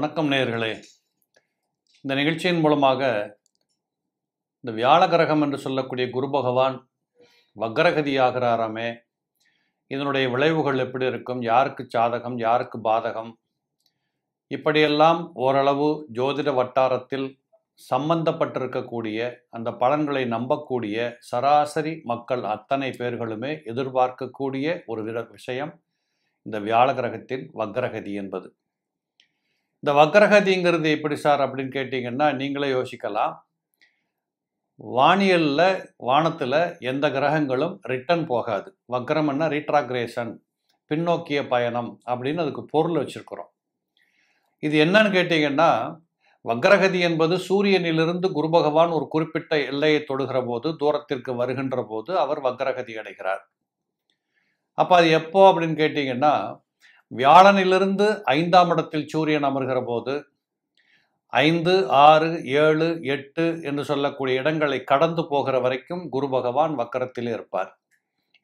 வணக்கம் நேயர்களே இந்த நிகழ்ச்சியின் மூலமாக இந்த வியாழ கிரகம் என்று சொல்லக்கூடிய குரு பகவான் வக்ரகதி ஆகிறாராமே இதனுடைய விளைவுகள் எப்படி இருக்கும் யாருக்கு சாதகம் யாருக்கு பாதகம் இப்படியெல்லாம் ஓரளவு ஜோதிட வட்டாரத்தில் சம்பந்தப்பட்டிருக்கக்கூடிய அந்த பலன்களை நம்பக்கூடிய சராசரி மக்கள் அத்தனை பேர்களுமே எதிர்பார்க்கக்கூடிய ஒரு விஷயம் இந்த வியாழ கிரகத்தின் வக்ரகதி என்பது இந்த வக்ரகதிங்கிறது எப்படி சார் அப்படின்னு கேட்டிங்கன்னா நீங்களே யோசிக்கலாம் வானியலில் வானத்தில் எந்த கிரகங்களும் ரிட்டர்ன் போகாது வக்ரம்னா ரீட்ராக்ரேஷன் பின்னோக்கிய பயணம் அப்படின்னு அதுக்கு பொருள் வச்சுருக்குறோம் இது என்னன்னு கேட்டிங்கன்னா வக்ரகதி என்பது சூரியனிலிருந்து குரு பகவான் ஒரு குறிப்பிட்ட எல்லையை தொடுகிற போது தூரத்திற்கு வருகின்ற போது அவர் வக்ரகதி அடைகிறார் அப்போ அது எப்போ அப்படின்னு கேட்டிங்கன்னா வியாழனிலிருந்து ஐந்தாம் இடத்தில் சூரியன் அமர்கிற போது ஐந்து ஆறு ஏழு எட்டு என்று சொல்லக்கூடிய இடங்களை கடந்து போகிற வரைக்கும் குரு பகவான் வக்கரத்திலே இருப்பார்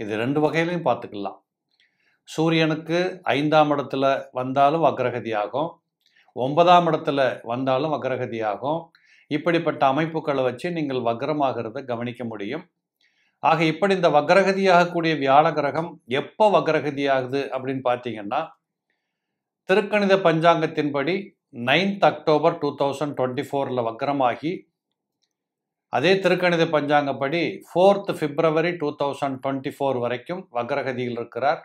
இது ரெண்டு வகையிலையும் பார்த்துக்கலாம் சூரியனுக்கு ஐந்தாம் இடத்துல வந்தாலும் வக்ரகதி ஆகும் ஒன்பதாம் இடத்துல வந்தாலும் வக்ரகதி ஆகும் இப்படிப்பட்ட அமைப்புகளை வச்சு நீங்கள் வக்ரமாகிறத கவனிக்க முடியும் ஆக இப்படி இந்த கூடிய வியாழ கிரகம் எப்போ வக்ரகதியாகுது அப்படின்னு பார்த்தீங்கன்னா திருக்கணித பஞ்சாங்கத்தின்படி ninth October two thousand twenty ஃபோரில் வக்ரமாகி அதே திருக்கணித பஞ்சாங்கப்படி fourth February two thousand twenty four வரைக்கும் வக்ரகதியில் இருக்கிறார்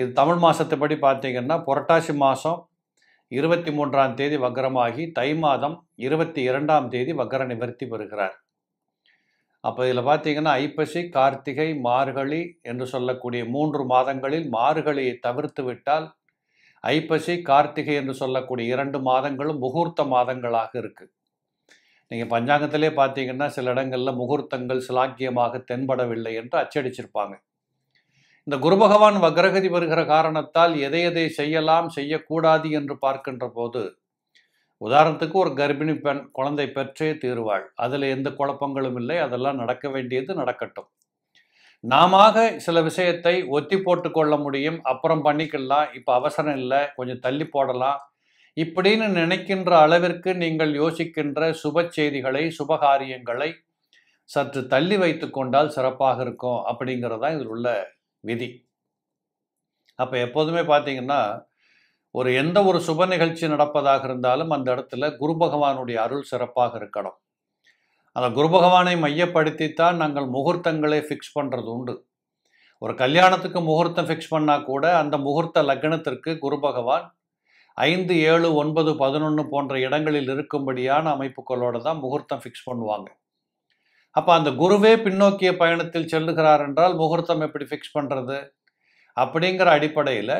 இது தமிழ் மாதத்துப்படி பார்த்தீங்கன்னா புரட்டாசி மாதம் இருபத்தி மூன்றாம் தேதி வக்ரமாகி தை மாதம் இருபத்தி இரண்டாம் தேதி வக்ர நிவர்த்தி பெறுகிறார் அப்போ இதில் பார்த்தீங்கன்னா ஐப்பசி கார்த்திகை மார்கழி என்று சொல்லக்கூடிய மூன்று மாதங்களில் மார்கழியை தவிர்த்து விட்டால் ஐப்பசி கார்த்திகை என்று சொல்லக்கூடிய இரண்டு மாதங்களும் முகூர்த்த மாதங்களாக இருக்குது நீங்கள் பஞ்சாங்கத்திலே பார்த்தீங்கன்னா சில இடங்களில் முகூர்த்தங்கள் சிலாக்கியமாக தென்படவில்லை என்று அச்சடிச்சிருப்பாங்க இந்த குரு பகவான் வக்ரகதி வருகிற காரணத்தால் எதை எதை செய்யலாம் செய்யக்கூடாது என்று பார்க்கின்ற போது உதாரணத்துக்கு ஒரு கர்ப்பிணி பெண் குழந்தை பெற்றே தீர்வாள் அதில் எந்த குழப்பங்களும் இல்லை அதெல்லாம் நடக்க வேண்டியது நடக்கட்டும் நாம சில விஷயத்தை ஒத்தி போட்டு கொள்ள முடியும் அப்புறம் பண்ணிக்கலாம் இப்போ அவசரம் இல்லை கொஞ்சம் தள்ளி போடலாம் இப்படின்னு நினைக்கின்ற அளவிற்கு நீங்கள் யோசிக்கின்ற சுப செய்திகளை சுபகாரியங்களை சற்று தள்ளி வைத்து கொண்டால் சிறப்பாக இருக்கும் அப்படிங்கிறது தான் இதில் உள்ள விதி அப்போ எப்போதுமே பார்த்தீங்கன்னா ஒரு எந்த ஒரு சுப நிகழ்ச்சி நடப்பதாக இருந்தாலும் அந்த இடத்துல குரு பகவானுடைய அருள் சிறப்பாக இருக்கணும் அந்த குரு பகவானை மையப்படுத்தித்தான் நாங்கள் முகூர்த்தங்களை ஃபிக்ஸ் பண்ணுறது உண்டு ஒரு கல்யாணத்துக்கு முகூர்த்தம் ஃபிக்ஸ் பண்ணால் கூட அந்த முகூர்த்த லக்னத்திற்கு குரு பகவான் ஐந்து ஏழு ஒன்பது பதினொன்று போன்ற இடங்களில் இருக்கும்படியான அமைப்புகளோடு தான் முகூர்த்தம் ஃபிக்ஸ் பண்ணுவாங்க அப்போ அந்த குருவே பின்னோக்கிய பயணத்தில் செல்லுகிறார் என்றால் முகூர்த்தம் எப்படி ஃபிக்ஸ் பண்ணுறது அப்படிங்கிற அடிப்படையில்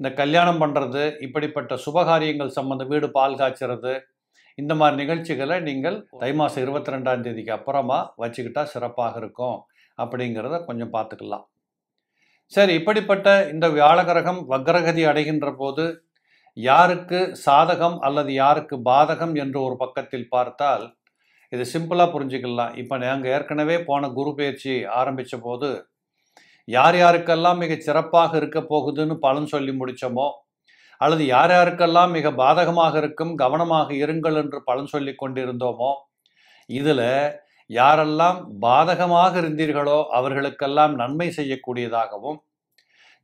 இந்த கல்யாணம் பண்ணுறது இப்படிப்பட்ட சுபகாரியங்கள் சம்மந்த வீடு பால் காய்ச்சறது இந்த மாதிரி நிகழ்ச்சிகளை நீங்கள் தை மாதம் இருபத்தி ரெண்டாம் தேதிக்கு அப்புறமா வச்சுக்கிட்டா சிறப்பாக இருக்கும் அப்படிங்கிறத கொஞ்சம் பார்த்துக்கலாம் சரி இப்படிப்பட்ட இந்த வியாழகிரகம் வக்ரகதி அடைகின்ற போது யாருக்கு சாதகம் அல்லது யாருக்கு பாதகம் என்று ஒரு பக்கத்தில் பார்த்தால் இது சிம்பிளாக புரிஞ்சுக்கலாம் இப்போ நாங்கள் ஏற்கனவே போன குரு பயிற்சி ஆரம்பித்த போது யார் யாருக்கெல்லாம் மிக சிறப்பாக இருக்க போகுதுன்னு பலன் சொல்லி முடித்தோமோ அல்லது யார் யாருக்கெல்லாம் மிக பாதகமாக இருக்கும் கவனமாக இருங்கள் என்று பலன் சொல்லி கொண்டிருந்தோமோ இதில் யாரெல்லாம் பாதகமாக இருந்தீர்களோ அவர்களுக்கெல்லாம் நன்மை செய்யக்கூடியதாகவும்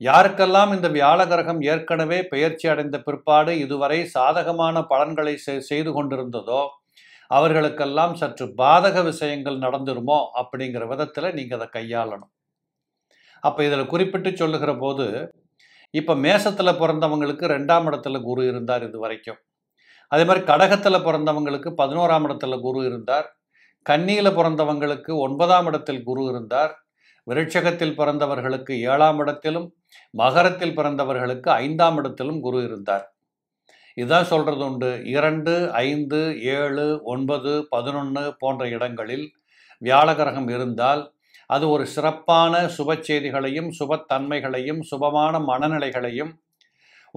யாருக்கெல்லாம் இந்த வியாழகிரகம் ஏற்கனவே பெயர்ச்சி அடைந்த பிற்பாடு இதுவரை சாதகமான பலன்களை செய்து கொண்டிருந்ததோ அவர்களுக்கெல்லாம் சற்று பாதக விஷயங்கள் நடந்துருமோ அப்படிங்கிற விதத்தில் நீங்கள் அதை கையாளணும் அப்போ இதில் குறிப்பிட்டு சொல்லுகிற போது இப்போ மேசத்தில் பிறந்தவங்களுக்கு ரெண்டாம் இடத்துல குரு இருந்தார் இது வரைக்கும் அதே மாதிரி கடகத்தில் பிறந்தவங்களுக்கு பதினோராம் இடத்துல குரு இருந்தார் கன்னியில் பிறந்தவங்களுக்கு ஒன்பதாம் இடத்தில் குரு இருந்தார் விருட்சகத்தில் பிறந்தவர்களுக்கு ஏழாம் இடத்திலும் மகரத்தில் பிறந்தவர்களுக்கு ஐந்தாம் இடத்திலும் குரு இருந்தார் இதுதான் சொல்கிறது உண்டு இரண்டு ஐந்து ஏழு ஒன்பது பதினொன்று போன்ற இடங்களில் வியாழகிரகம் இருந்தால் அது ஒரு சிறப்பான சுப செய்திகளையும் சுபத்தன்மைகளையும் சுபமான மனநிலைகளையும்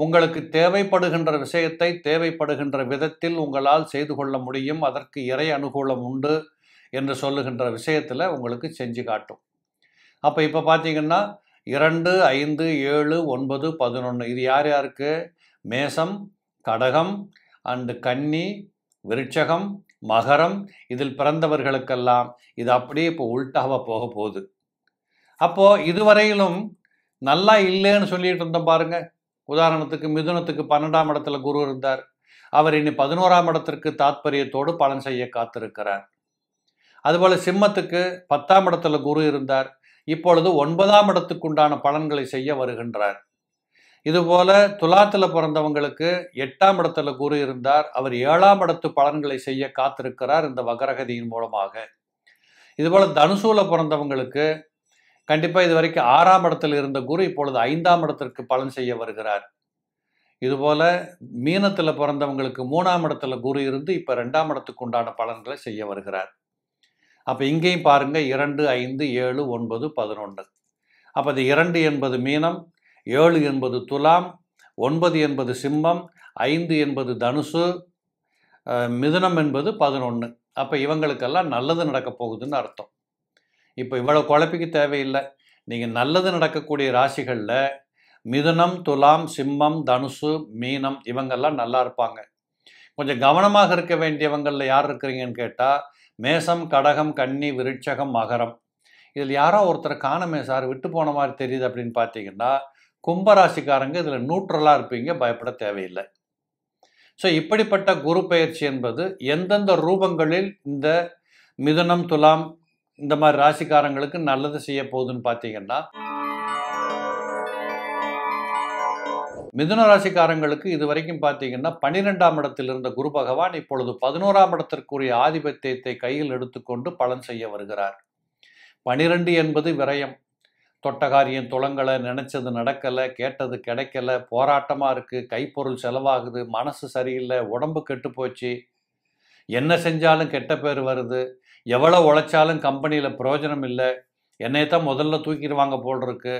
உங்களுக்கு தேவைப்படுகின்ற விஷயத்தை தேவைப்படுகின்ற விதத்தில் உங்களால் செய்து கொள்ள முடியும் அதற்கு இறை அனுகூலம் உண்டு என்று சொல்லுகின்ற விஷயத்தில் உங்களுக்கு செஞ்சு காட்டும் அப்போ இப்போ பார்த்தீங்கன்னா இரண்டு ஐந்து ஏழு ஒன்பது பதினொன்று இது யார் யாருக்கு மேசம் கடகம் அண்டு கன்னி விருட்சகம் மகரம் இதில் பிறந்தவர்களுக்கெல்லாம் இது அப்படியே இப்போ உள்டாவாக போக போகுது அப்போது இதுவரையிலும் நல்லா இல்லைன்னு சொல்லிட்டு இருந்தோம் பாருங்க உதாரணத்துக்கு மிதுனத்துக்கு பன்னெண்டாம் இடத்துல குரு இருந்தார் அவர் இனி பதினோராம் இடத்திற்கு தாத்பரியத்தோடு பலன் செய்ய காத்திருக்கிறார் அதுபோல் சிம்மத்துக்கு பத்தாம் இடத்துல குரு இருந்தார் இப்பொழுது ஒன்பதாம் இடத்துக்குண்டான பலன்களை செய்ய வருகின்றார் இதுபோல துலாத்தில் பிறந்தவங்களுக்கு எட்டாம் இடத்துல குரு இருந்தார் அவர் ஏழாம் இடத்து பலன்களை செய்ய காத்திருக்கிறார் இந்த வகரகதியின் மூலமாக இதுபோல தனுசூல பிறந்தவங்களுக்கு கண்டிப்பாக இது வரைக்கும் ஆறாம் இடத்தில் இருந்த குரு இப்பொழுது ஐந்தாம் இடத்திற்கு பலன் செய்ய வருகிறார் இதுபோல மீனத்தில் பிறந்தவங்களுக்கு மூணாம் இடத்துல குரு இருந்து இப்போ ரெண்டாம் இடத்துக்கு உண்டான பலன்களை செய்ய வருகிறார் அப்போ இங்கேயும் பாருங்கள் இரண்டு ஐந்து ஏழு ஒன்பது பதினொன்று அப்போ இது இரண்டு என்பது மீனம் ஏழு என்பது துலாம் ஒன்பது என்பது சிம்மம் ஐந்து என்பது தனுசு மிதுனம் என்பது பதினொன்று அப்போ இவங்களுக்கெல்லாம் நல்லது நடக்கப் போகுதுன்னு அர்த்தம் இப்போ இவ்வளோ குழப்பிக்கு தேவையில்லை நீங்கள் நல்லது நடக்கக்கூடிய ராசிகளில் மிதுனம் துலாம் சிம்மம் தனுசு மீனம் இவங்கெல்லாம் நல்லா இருப்பாங்க கொஞ்சம் கவனமாக இருக்க வேண்டியவங்களில் யார் இருக்கிறீங்கன்னு கேட்டால் மேசம் கடகம் கன்னி விருட்சகம் மகரம் இதில் யாரோ ஒருத்தர் காணமே சார் விட்டு போன மாதிரி தெரியுது அப்படின்னு பார்த்தீங்கன்னா கும்பராசிக்காரங்க இதில் நியூட்ரலாக இருப்பீங்க பயப்பட தேவையில்லை ஸோ இப்படிப்பட்ட குரு பயிற்சி என்பது எந்தெந்த ரூபங்களில் இந்த மிதனம் துலாம் இந்த மாதிரி ராசிக்காரங்களுக்கு நல்லது செய்ய போகுதுன்னு பார்த்தீங்கன்னா மிதுன ராசிக்காரங்களுக்கு இது வரைக்கும் பார்த்தீங்கன்னா பன்னிரெண்டாம் இடத்தில் இருந்த குரு பகவான் இப்பொழுது பதினோராம் இடத்திற்குரிய ஆதிபத்தியத்தை கையில் எடுத்துக்கொண்டு பலன் செய்ய வருகிறார் பனிரெண்டு என்பது விரயம் தொட்டகாரியம் துளங்கலை நினச்சது நடக்கலை கேட்டது கிடைக்கல போராட்டமாக இருக்குது கைப்பொருள் செலவாகுது மனசு சரியில்லை உடம்பு கெட்டு போச்சு என்ன செஞ்சாலும் கெட்ட பேர் வருது எவ்வளோ உழைச்சாலும் கம்பெனியில் பிரயோஜனம் இல்லை என்னை தான் முதல்ல தூக்கிடுவாங்க போல் இருக்கு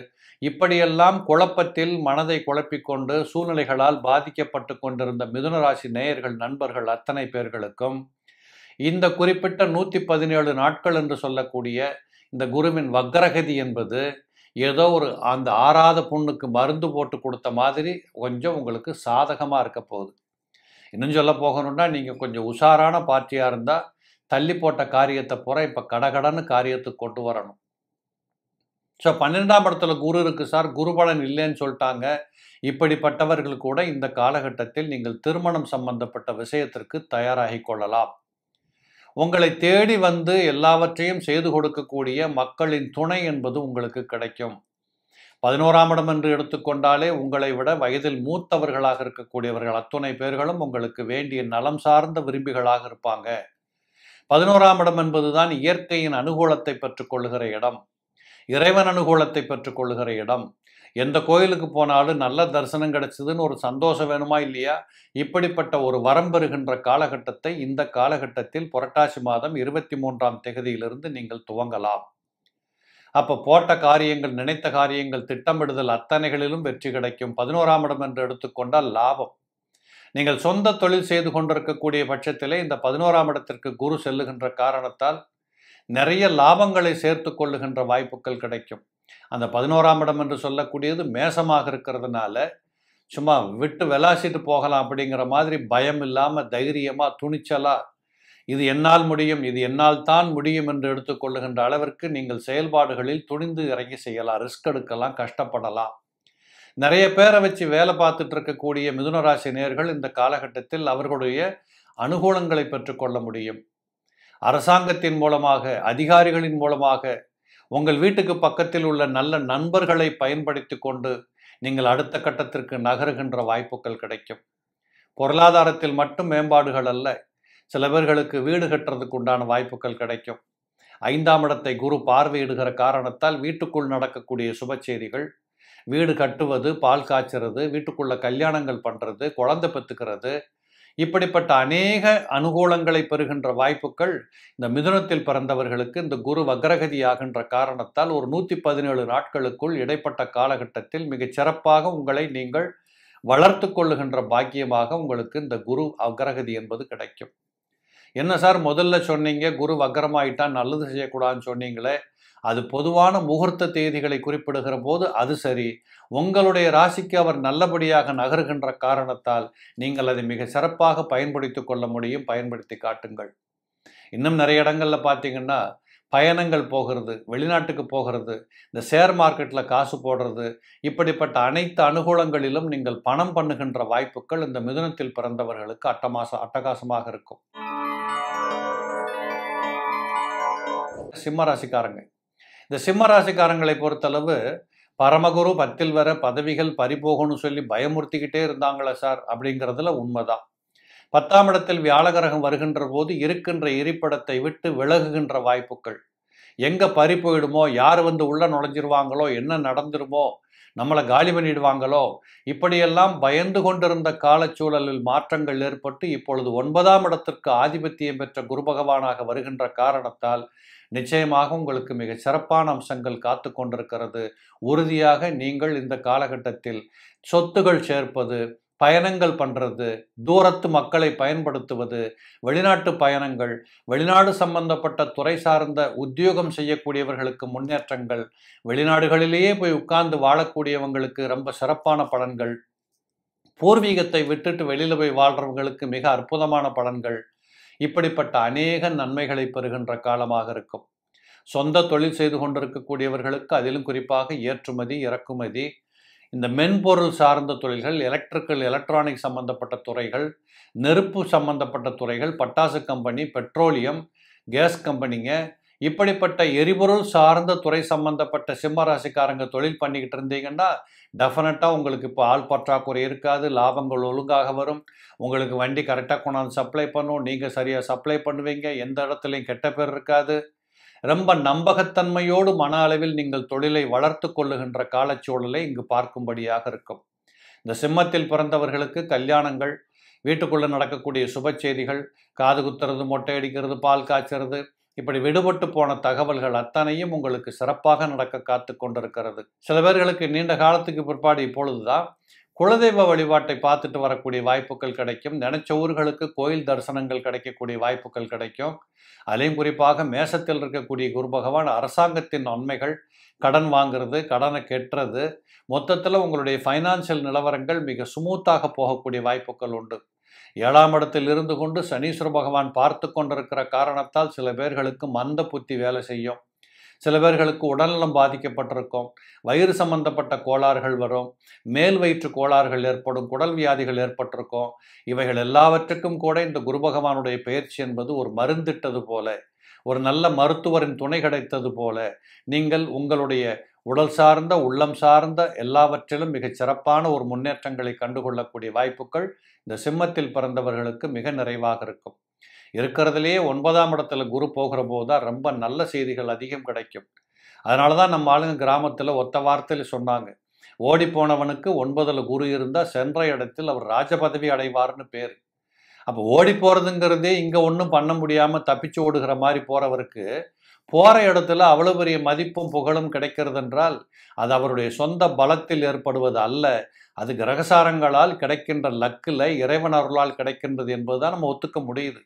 இப்படியெல்லாம் குழப்பத்தில் மனதை குழப்பிக்கொண்டு சூழ்நிலைகளால் பாதிக்கப்பட்டு கொண்டிருந்த மிதுனராசி நேயர்கள் நண்பர்கள் அத்தனை பேர்களுக்கும் இந்த குறிப்பிட்ட நூற்றி பதினேழு நாட்கள் என்று சொல்லக்கூடிய இந்த குருவின் வக்ரகதி என்பது ஏதோ ஒரு அந்த ஆறாத புண்ணுக்கு மருந்து போட்டு கொடுத்த மாதிரி கொஞ்சம் உங்களுக்கு சாதகமாக இருக்க போகுது இன்னும் சொல்ல போகணும்னா நீங்கள் கொஞ்சம் உஷாரான பார்ட்டியாக இருந்தால் தள்ளி போட்ட காரியத்தை பூரா இப்போ கடகடன்னு காரியத்துக்கு கொண்டு வரணும் ஸோ பன்னிரெண்டாம் இடத்துல குரு இருக்குது சார் குருபலன் இல்லைன்னு சொல்லிட்டாங்க இப்படிப்பட்டவர்கள் கூட இந்த காலகட்டத்தில் நீங்கள் திருமணம் சம்பந்தப்பட்ட விஷயத்திற்கு தயாராகி கொள்ளலாம் உங்களை தேடி வந்து எல்லாவற்றையும் செய்து கொடுக்கக்கூடிய மக்களின் துணை என்பது உங்களுக்கு கிடைக்கும் பதினோராம் இடம் என்று எடுத்துக்கொண்டாலே உங்களை விட வயதில் மூத்தவர்களாக இருக்கக்கூடியவர்கள் அத்துணை பேர்களும் உங்களுக்கு வேண்டிய நலம் சார்ந்த விரும்பிகளாக இருப்பாங்க பதினோராம் இடம் என்பதுதான் இயற்கையின் அனுகூலத்தை பெற்றுக்கொள்கிற இடம் இறைவன் அனுகூலத்தை பெற்றுக்கொள்கிற இடம் எந்த கோயிலுக்கு போனாலும் நல்ல தரிசனம் கிடைச்சதுன்னு ஒரு சந்தோஷம் வேணுமா இல்லையா இப்படிப்பட்ட ஒரு வரம் பெறுகின்ற காலகட்டத்தை இந்த காலகட்டத்தில் புரட்டாசி மாதம் இருபத்தி மூன்றாம் தேதியிலிருந்து நீங்கள் துவங்கலாம் அப்போ போட்ட காரியங்கள் நினைத்த காரியங்கள் திட்டமிடுதல் அத்தனைகளிலும் வெற்றி கிடைக்கும் பதினோராம் இடம் என்று எடுத்துக்கொண்டால் லாபம் நீங்கள் சொந்த தொழில் செய்து கொண்டிருக்கக்கூடிய பட்சத்திலே இந்த பதினோராம் இடத்திற்கு குரு செல்லுகின்ற காரணத்தால் நிறைய லாபங்களை சேர்த்து கொள்ளுகின்ற வாய்ப்புகள் கிடைக்கும் அந்த பதினோராம் இடம் என்று சொல்லக்கூடியது மேசமாக இருக்கிறதுனால சும்மா விட்டு விளாசிட்டு போகலாம் அப்படிங்கிற மாதிரி பயம் இல்லாமல் தைரியமாக துணிச்சலாக இது என்னால் முடியும் இது என்னால் தான் முடியும் என்று எடுத்துக்கொள்ளுகின்ற அளவிற்கு நீங்கள் செயல்பாடுகளில் துணிந்து இறங்கி செய்யலாம் ரிஸ்க் எடுக்கலாம் கஷ்டப்படலாம் நிறைய பேரை வச்சு வேலை பார்த்துட்டு இருக்கக்கூடிய மிதுனராசி நேர்கள் இந்த காலகட்டத்தில் அவர்களுடைய அனுகூலங்களை பெற்றுக்கொள்ள முடியும் அரசாங்கத்தின் மூலமாக அதிகாரிகளின் மூலமாக உங்கள் வீட்டுக்கு பக்கத்தில் உள்ள நல்ல நண்பர்களை பயன்படுத்தி கொண்டு நீங்கள் அடுத்த கட்டத்திற்கு நகருகின்ற வாய்ப்புகள் கிடைக்கும் பொருளாதாரத்தில் மட்டும் மேம்பாடுகள் அல்ல சில பேர்களுக்கு வீடு கட்டுறதுக்கு உண்டான வாய்ப்புகள் கிடைக்கும் ஐந்தாம் இடத்தை குரு பார்வையிடுகிற காரணத்தால் வீட்டுக்குள் நடக்கக்கூடிய சுப செய்திகள் வீடு கட்டுவது பால் காய்ச்சறது வீட்டுக்குள்ளே கல்யாணங்கள் பண்ணுறது குழந்தை பெற்றுக்கிறது இப்படிப்பட்ட அநேக அனுகூலங்களை பெறுகின்ற வாய்ப்புகள் இந்த மிதுனத்தில் பிறந்தவர்களுக்கு இந்த குரு ஆகின்ற காரணத்தால் ஒரு நூற்றி பதினேழு நாட்களுக்குள் இடைப்பட்ட காலகட்டத்தில் மிகச் சிறப்பாக உங்களை நீங்கள் வளர்த்து கொள்ளுகின்ற பாக்கியமாக உங்களுக்கு இந்த குரு அக்ரகதி என்பது கிடைக்கும் என்ன சார் முதல்ல சொன்னீங்க குரு வக்ரமாயிட்டா நல்லது செய்யக்கூடாதுன்னு சொன்னீங்களே அது பொதுவான முகூர்த்த தேதிகளை குறிப்பிடுகிற போது அது சரி உங்களுடைய ராசிக்கு அவர் நல்லபடியாக நகர்கின்ற காரணத்தால் நீங்கள் அதை மிக சிறப்பாக பயன்படுத்தி கொள்ள முடியும் பயன்படுத்தி காட்டுங்கள் இன்னும் நிறைய இடங்களில் பார்த்தீங்கன்னா பயணங்கள் போகிறது வெளிநாட்டுக்கு போகிறது இந்த ஷேர் மார்க்கெட்டில் காசு போடுறது இப்படிப்பட்ட அனைத்து அனுகூலங்களிலும் நீங்கள் பணம் பண்ணுகின்ற வாய்ப்புகள் இந்த மிதுனத்தில் பிறந்தவர்களுக்கு அட்டமாச அட்டகாசமாக இருக்கும் சிம்ம ராசிக்காரங்க இந்த சிம்ம ராசிக்காரங்களை பொறுத்தளவு பரமகுரு பத்தில் வர பதவிகள் பறிபோகணும்னு சொல்லி பயமுறுத்திக்கிட்டே இருந்தாங்களே சார் அப்படிங்கிறதுல உண்மைதான் பத்தாம் இடத்தில் வியாழகரகம் வருகின்ற போது இருக்கின்ற இருப்பிடத்தை விட்டு விலகுகின்ற வாய்ப்புகள் எங்கே பறி போயிடுமோ யார் வந்து உள்ளே நுழைஞ்சிருவாங்களோ என்ன நடந்துருமோ நம்மளை காலி பண்ணிடுவாங்களோ இப்படியெல்லாம் பயந்து கொண்டிருந்த காலச்சூழலில் மாற்றங்கள் ஏற்பட்டு இப்பொழுது ஒன்பதாம் இடத்திற்கு ஆதிபத்தியம் பெற்ற குரு பகவானாக வருகின்ற காரணத்தால் நிச்சயமாக உங்களுக்கு மிக சிறப்பான அம்சங்கள் காத்து கொண்டிருக்கிறது உறுதியாக நீங்கள் இந்த காலகட்டத்தில் சொத்துகள் சேர்ப்பது பயணங்கள் பண்ணுறது தூரத்து மக்களை பயன்படுத்துவது வெளிநாட்டு பயணங்கள் வெளிநாடு சம்பந்தப்பட்ட துறை சார்ந்த உத்தியோகம் செய்யக்கூடியவர்களுக்கு முன்னேற்றங்கள் வெளிநாடுகளிலேயே போய் உட்கார்ந்து வாழக்கூடியவங்களுக்கு ரொம்ப சிறப்பான பலன்கள் பூர்வீகத்தை விட்டுட்டு வெளியில் போய் வாழ்கிறவங்களுக்கு மிக அற்புதமான பலன்கள் இப்படிப்பட்ட அநேக நன்மைகளை பெறுகின்ற காலமாக இருக்கும் சொந்த தொழில் செய்து கொண்டிருக்கக்கூடியவர்களுக்கு அதிலும் குறிப்பாக ஏற்றுமதி இறக்குமதி இந்த மென்பொருள் சார்ந்த தொழில்கள் எலக்ட்ரிக்கல் எலக்ட்ரானிக் சம்பந்தப்பட்ட துறைகள் நெருப்பு சம்பந்தப்பட்ட துறைகள் பட்டாசு கம்பெனி பெட்ரோலியம் கேஸ் கம்பெனிங்க இப்படிப்பட்ட எரிபொருள் சார்ந்த துறை சம்பந்தப்பட்ட சிம்ம ராசிக்காரங்க தொழில் பண்ணிக்கிட்டு இருந்தீங்கன்னா டெஃபினட்டாக உங்களுக்கு இப்போ ஆள் பற்றாக்குறை இருக்காது லாபங்கள் ஒழுங்காக வரும் உங்களுக்கு வண்டி கரெக்டாக கொண்டாந்து சப்ளை பண்ணும் நீங்கள் சரியாக சப்ளை பண்ணுவீங்க எந்த இடத்துலையும் கெட்ட பேர் இருக்காது ரொம்ப நம்பகத்தன்மையோடு மன அளவில் நீங்கள் தொழிலை வளர்த்து கொள்ளுகின்ற காலச்சூழலை இங்கு பார்க்கும்படியாக இருக்கும் இந்த சிம்மத்தில் பிறந்தவர்களுக்கு கல்யாணங்கள் வீட்டுக்குள்ளே நடக்கக்கூடிய சுப செய்திகள் காது குத்துறது மொட்டை அடிக்கிறது பால் காய்ச்சறது இப்படி விடுபட்டு போன தகவல்கள் அத்தனையும் உங்களுக்கு சிறப்பாக நடக்க காத்து கொண்டிருக்கிறது சில பேர்களுக்கு நீண்ட காலத்துக்கு பிற்பாடு இப்பொழுதுதான் குலதெய்வ வழிபாட்டை பார்த்துட்டு வரக்கூடிய வாய்ப்புகள் கிடைக்கும் நினைச்ச ஊர்களுக்கு கோயில் தரிசனங்கள் கிடைக்கக்கூடிய வாய்ப்புகள் கிடைக்கும் அதையும் குறிப்பாக மேசத்தில் இருக்கக்கூடிய குரு பகவான் அரசாங்கத்தின் நன்மைகள் கடன் வாங்கிறது கடனை கெட்டுறது மொத்தத்தில் உங்களுடைய ஃபைனான்சியல் நிலவரங்கள் மிக சுமூத்தாக போகக்கூடிய வாய்ப்புகள் உண்டு ஏழாம் இடத்தில் இருந்து கொண்டு சனீஸ்வர பகவான் பார்த்து கொண்டிருக்கிற காரணத்தால் சில பேர்களுக்கு மந்த புத்தி வேலை செய்யும் சில பேர்களுக்கு உடல்நலம் பாதிக்கப்பட்டிருக்கும் வயிறு சம்பந்தப்பட்ட கோளாறுகள் வரும் மேல் வயிற்று கோளாறுகள் ஏற்படும் குடல் வியாதிகள் ஏற்பட்டிருக்கும் இவைகள் எல்லாவற்றுக்கும் கூட இந்த குரு பகவானுடைய பயிற்சி என்பது ஒரு மருந்திட்டது போல ஒரு நல்ல மருத்துவரின் துணை கிடைத்தது போல நீங்கள் உங்களுடைய உடல் சார்ந்த உள்ளம் சார்ந்த எல்லாவற்றிலும் மிகச் சிறப்பான ஒரு முன்னேற்றங்களை கண்டுகொள்ளக்கூடிய வாய்ப்புகள் இந்த சிம்மத்தில் பிறந்தவர்களுக்கு மிக நிறைவாக இருக்கும் இருக்கிறதுலேயே ஒன்பதாம் இடத்துல குரு போகிற போது தான் ரொம்ப நல்ல செய்திகள் அதிகம் கிடைக்கும் அதனால தான் நம்ம ஆளுங்க கிராமத்தில் ஒத்த வார்த்தையில் சொன்னாங்க ஓடி போனவனுக்கு ஒன்பதில் குரு இருந்தால் சென்ற இடத்தில் அவர் ராஜபதவி அடைவார்னு பேர் அப்போ ஓடி போகிறதுங்கிறதே இங்கே ஒன்றும் பண்ண முடியாமல் தப்பிச்சு ஓடுகிற மாதிரி போகிறவருக்கு போகிற இடத்துல அவ்வளோ பெரிய மதிப்பும் புகழும் கிடைக்கிறது என்றால் அது அவருடைய சொந்த பலத்தில் ஏற்படுவது அல்ல அது கிரகசாரங்களால் கிடைக்கின்ற லக்கில் இறைவன் அருளால் கிடைக்கின்றது என்பதுதான் நம்ம ஒத்துக்க முடியுது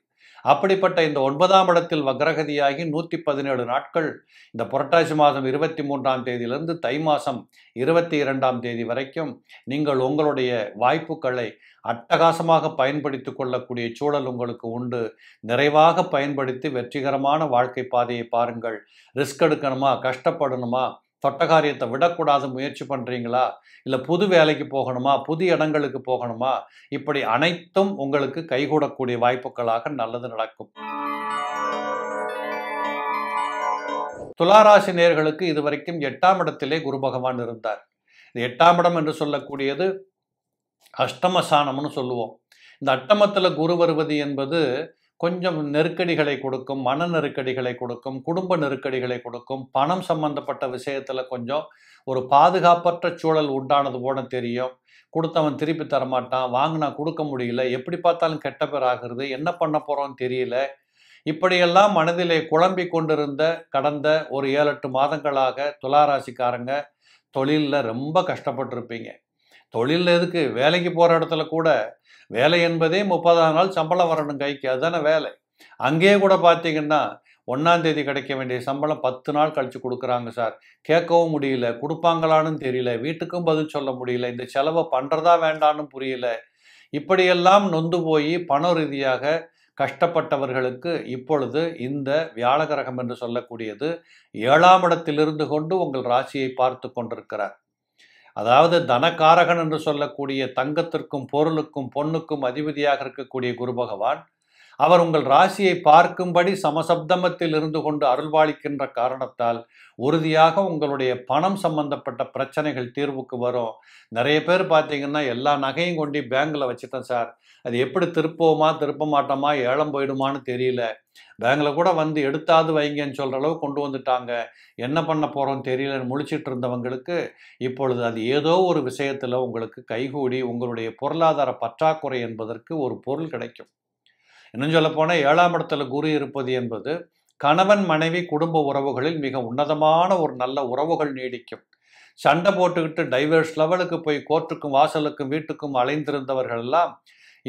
அப்படிப்பட்ட இந்த ஒன்பதாம் இடத்தில் வக்ரகதியாகி நூற்றி பதினேழு நாட்கள் இந்த புரட்டாசி மாதம் இருபத்தி மூன்றாம் தேதியிலிருந்து தை மாதம் இருபத்தி இரண்டாம் தேதி வரைக்கும் நீங்கள் உங்களுடைய வாய்ப்புகளை அட்டகாசமாக பயன்படுத்தி கொள்ளக்கூடிய சூழல் உங்களுக்கு உண்டு நிறைவாக பயன்படுத்தி வெற்றிகரமான வாழ்க்கை பாதையை பாருங்கள் ரிஸ்க் எடுக்கணுமா கஷ்டப்படணுமா தொட்ட காரியத்தை விடக்கூடாது முயற்சி பண்ணுறீங்களா இல்லை புது வேலைக்கு போகணுமா புது இடங்களுக்கு போகணுமா இப்படி அனைத்தும் உங்களுக்கு கைகூடக்கூடிய வாய்ப்புகளாக நல்லது நடக்கும் துளாராசி நேர்களுக்கு இதுவரைக்கும் எட்டாம் இடத்திலே குரு பகவான் இருந்தார் இந்த எட்டாம் இடம் என்று சொல்லக்கூடியது அஷ்டமசானம்னு சொல்லுவோம் இந்த அட்டமத்தில் குரு வருவது என்பது கொஞ்சம் நெருக்கடிகளை கொடுக்கும் மன நெருக்கடிகளை கொடுக்கும் குடும்ப நெருக்கடிகளை கொடுக்கும் பணம் சம்பந்தப்பட்ட விஷயத்தில் கொஞ்சம் ஒரு பாதுகாப்பற்ற சூழல் உண்டானது போல தெரியும் கொடுத்தவன் திருப்பி தரமாட்டான் வாங்கினா கொடுக்க முடியல எப்படி பார்த்தாலும் கெட்ட பேர் ஆகிறது என்ன பண்ண போகிறோம் தெரியல இப்படியெல்லாம் மனதிலே குழம்பி கொண்டிருந்த கடந்த ஒரு ஏழு எட்டு மாதங்களாக துளாராசிக்காரங்க தொழிலில் ரொம்ப கஷ்டப்பட்டிருப்பீங்க தொழிலில் எதுக்கு வேலைக்கு போகிற இடத்துல கூட வேலை என்பதே முப்பதாம் நாள் சம்பளம் வரணும் கைக்கு அதுதானே வேலை அங்கேயே கூட பார்த்தீங்கன்னா தேதி கிடைக்க வேண்டிய சம்பளம் பத்து நாள் கழித்து கொடுக்குறாங்க சார் கேட்கவும் முடியல கொடுப்பாங்களான்னு தெரியல வீட்டுக்கும் பதில் சொல்ல முடியல இந்த செலவை பண்ணுறதா வேண்டான்னு புரியல இப்படியெல்லாம் நொந்து போய் பண ரீதியாக கஷ்டப்பட்டவர்களுக்கு இப்பொழுது இந்த வியாழ கிரகம் என்று சொல்லக்கூடியது ஏழாம் இடத்திலிருந்து கொண்டு உங்கள் ராசியை பார்த்து கொண்டிருக்கிறார் அதாவது தனக்காரகன் என்று சொல்லக்கூடிய தங்கத்திற்கும் பொருளுக்கும் பொண்ணுக்கும் அதிபதியாக இருக்கக்கூடிய குரு பகவான் அவர் உங்கள் ராசியை பார்க்கும்படி சமசப்தமத்தில் இருந்து கொண்டு அருள்வாளிக்கின்ற காரணத்தால் உறுதியாக உங்களுடைய பணம் சம்பந்தப்பட்ட பிரச்சனைகள் தீர்வுக்கு வரும் நிறைய பேர் பார்த்தீங்கன்னா எல்லா நகையும் கொண்டு பேங்கில் வச்சுட்டேன் சார் அது எப்படி திருப்போமா திருப்ப மாட்டோமா ஏலம் போயிடுமான்னு தெரியல பேங்கில் கூட வந்து எடுத்தாது வைங்கன்னு சொல்கிற அளவு கொண்டு வந்துட்டாங்க என்ன பண்ண போகிறோம் தெரியலன்னு முழிச்சிட்டு இருந்தவங்களுக்கு இப்பொழுது அது ஏதோ ஒரு விஷயத்தில் உங்களுக்கு கைகூடி உங்களுடைய பொருளாதார பற்றாக்குறை என்பதற்கு ஒரு பொருள் கிடைக்கும் இன்னும் சொல்லப்போனால் ஏழாம் இடத்துல குரு இருப்பது என்பது கணவன் மனைவி குடும்ப உறவுகளில் மிக உன்னதமான ஒரு நல்ல உறவுகள் நீடிக்கும் சண்டை போட்டுக்கிட்டு டைவர்ஸ் லெவலுக்கு போய் கோர்ட்டுக்கும் வாசலுக்கும் வீட்டுக்கும் அலைந்திருந்தவர்கள் எல்லாம்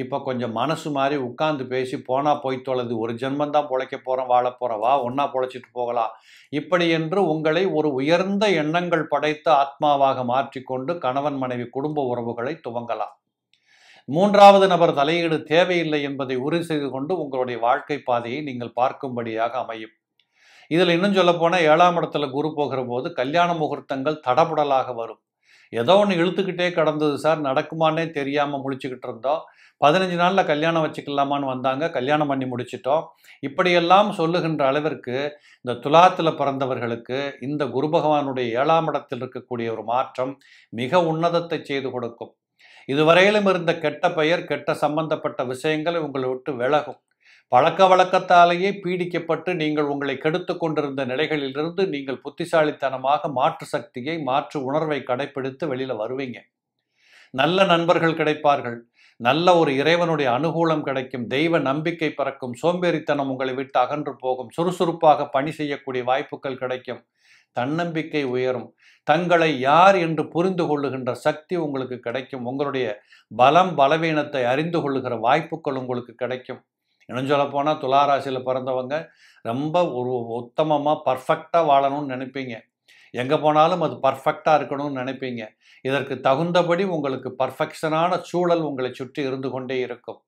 இப்போ கொஞ்சம் மனசு மாதிரி உட்காந்து பேசி போனால் போய் தொலைது ஒரு ஜென்மம் தான் பொழைக்க போகிறோம் வாழ போகிறவா ஒன்றா பொழைச்சிட்டு போகலாம் இப்படி என்று உங்களை ஒரு உயர்ந்த எண்ணங்கள் படைத்து ஆத்மாவாக மாற்றிக்கொண்டு கணவன் மனைவி குடும்ப உறவுகளை துவங்கலாம் மூன்றாவது நபர் தலையீடு தேவையில்லை என்பதை உறுதி செய்து கொண்டு உங்களுடைய வாழ்க்கை பாதையை நீங்கள் பார்க்கும்படியாக அமையும் இதில் இன்னும் சொல்ல போனால் ஏழாம் இடத்துல குரு போகிற போது கல்யாண முகூர்த்தங்கள் தடபுடலாக வரும் ஏதோ ஒன்று இழுத்துக்கிட்டே கடந்தது சார் நடக்குமானே தெரியாமல் முடிச்சுக்கிட்டு இருந்தோம் பதினஞ்சு நாளில் கல்யாணம் வச்சுக்கலாமான்னு வந்தாங்க கல்யாணம் பண்ணி முடிச்சிட்டோம் இப்படியெல்லாம் சொல்லுகின்ற அளவிற்கு இந்த துலாத்தில் பிறந்தவர்களுக்கு இந்த குரு பகவானுடைய ஏழாம் இடத்தில் இருக்கக்கூடிய ஒரு மாற்றம் மிக உன்னதத்தை செய்து கொடுக்கும் இதுவரையிலும் இருந்த கெட்ட பெயர் கெட்ட சம்பந்தப்பட்ட விஷயங்கள் உங்களை விட்டு விலகும் பழக்க வழக்கத்தாலேயே பீடிக்கப்பட்டு நீங்கள் உங்களை கெடுத்து கொண்டிருந்த நிலைகளிலிருந்து நீங்கள் புத்திசாலித்தனமாக மாற்று சக்தியை மாற்று உணர்வை கடைப்பிடித்து வெளியில் வருவீங்க நல்ல நண்பர்கள் கிடைப்பார்கள் நல்ல ஒரு இறைவனுடைய அனுகூலம் கிடைக்கும் தெய்வ நம்பிக்கை பறக்கும் சோம்பேறித்தனம் உங்களை விட்டு அகன்று போகும் சுறுசுறுப்பாக பணி செய்யக்கூடிய வாய்ப்புகள் கிடைக்கும் தன்னம்பிக்கை உயரும் தங்களை யார் என்று புரிந்து கொள்ளுகின்ற சக்தி உங்களுக்கு கிடைக்கும் உங்களுடைய பலம் பலவீனத்தை அறிந்து கொள்ளுகிற வாய்ப்புகள் உங்களுக்கு கிடைக்கும் இன்னும் சொல்ல போனால் துளாராசியில் பிறந்தவங்க ரொம்ப ஒரு உத்தமமாக பர்ஃபெக்டாக வாழணும்னு நினைப்பீங்க எங்கே போனாலும் அது பர்ஃபெக்டாக இருக்கணும்னு நினைப்பீங்க இதற்கு தகுந்தபடி உங்களுக்கு பர்ஃபெக்ஷனான சூழல் உங்களை சுற்றி இருந்து கொண்டே இருக்கும்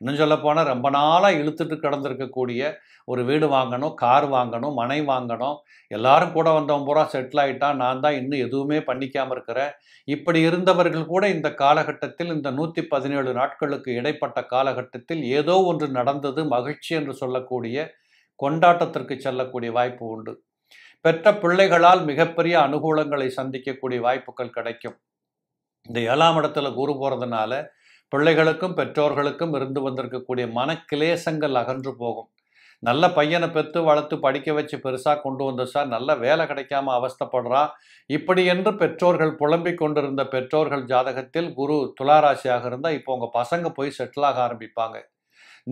இன்னும் சொல்லப்போனால் ரொம்ப நாளாக இழுத்துட்டு கிடந்திருக்கக்கூடிய ஒரு வீடு வாங்கணும் கார் வாங்கணும் மனை வாங்கணும் எல்லாரும் கூட வந்தவன் பூரா செட்டில் ஆகிட்டான் நான் தான் இன்னும் எதுவுமே பண்ணிக்காமல் இருக்கிறேன் இப்படி இருந்தவர்கள் கூட இந்த காலகட்டத்தில் இந்த நூற்றி பதினேழு நாட்களுக்கு இடைப்பட்ட காலகட்டத்தில் ஏதோ ஒன்று நடந்தது மகிழ்ச்சி என்று சொல்லக்கூடிய கொண்டாட்டத்திற்கு செல்லக்கூடிய வாய்ப்பு உண்டு பெற்ற பிள்ளைகளால் மிகப்பெரிய அனுகூலங்களை சந்திக்கக்கூடிய வாய்ப்புகள் கிடைக்கும் இந்த ஏழாம் இடத்துல கூறு போகிறதுனால பிள்ளைகளுக்கும் பெற்றோர்களுக்கும் இருந்து வந்திருக்கக்கூடிய மனக்கிலேசங்கள் அகன்று போகும் நல்ல பையனை பெற்று வளர்த்து படிக்க வச்சு பெருசாக கொண்டு வந்து சார் நல்ல வேலை கிடைக்காம அவஸ்தப்படுறா இப்படி என்று பெற்றோர்கள் புலம்பிக் கொண்டிருந்த பெற்றோர்கள் ஜாதகத்தில் குரு துளாராசியாக இருந்தால் இப்போ உங்கள் பசங்க போய் செட்டிலாக ஆரம்பிப்பாங்க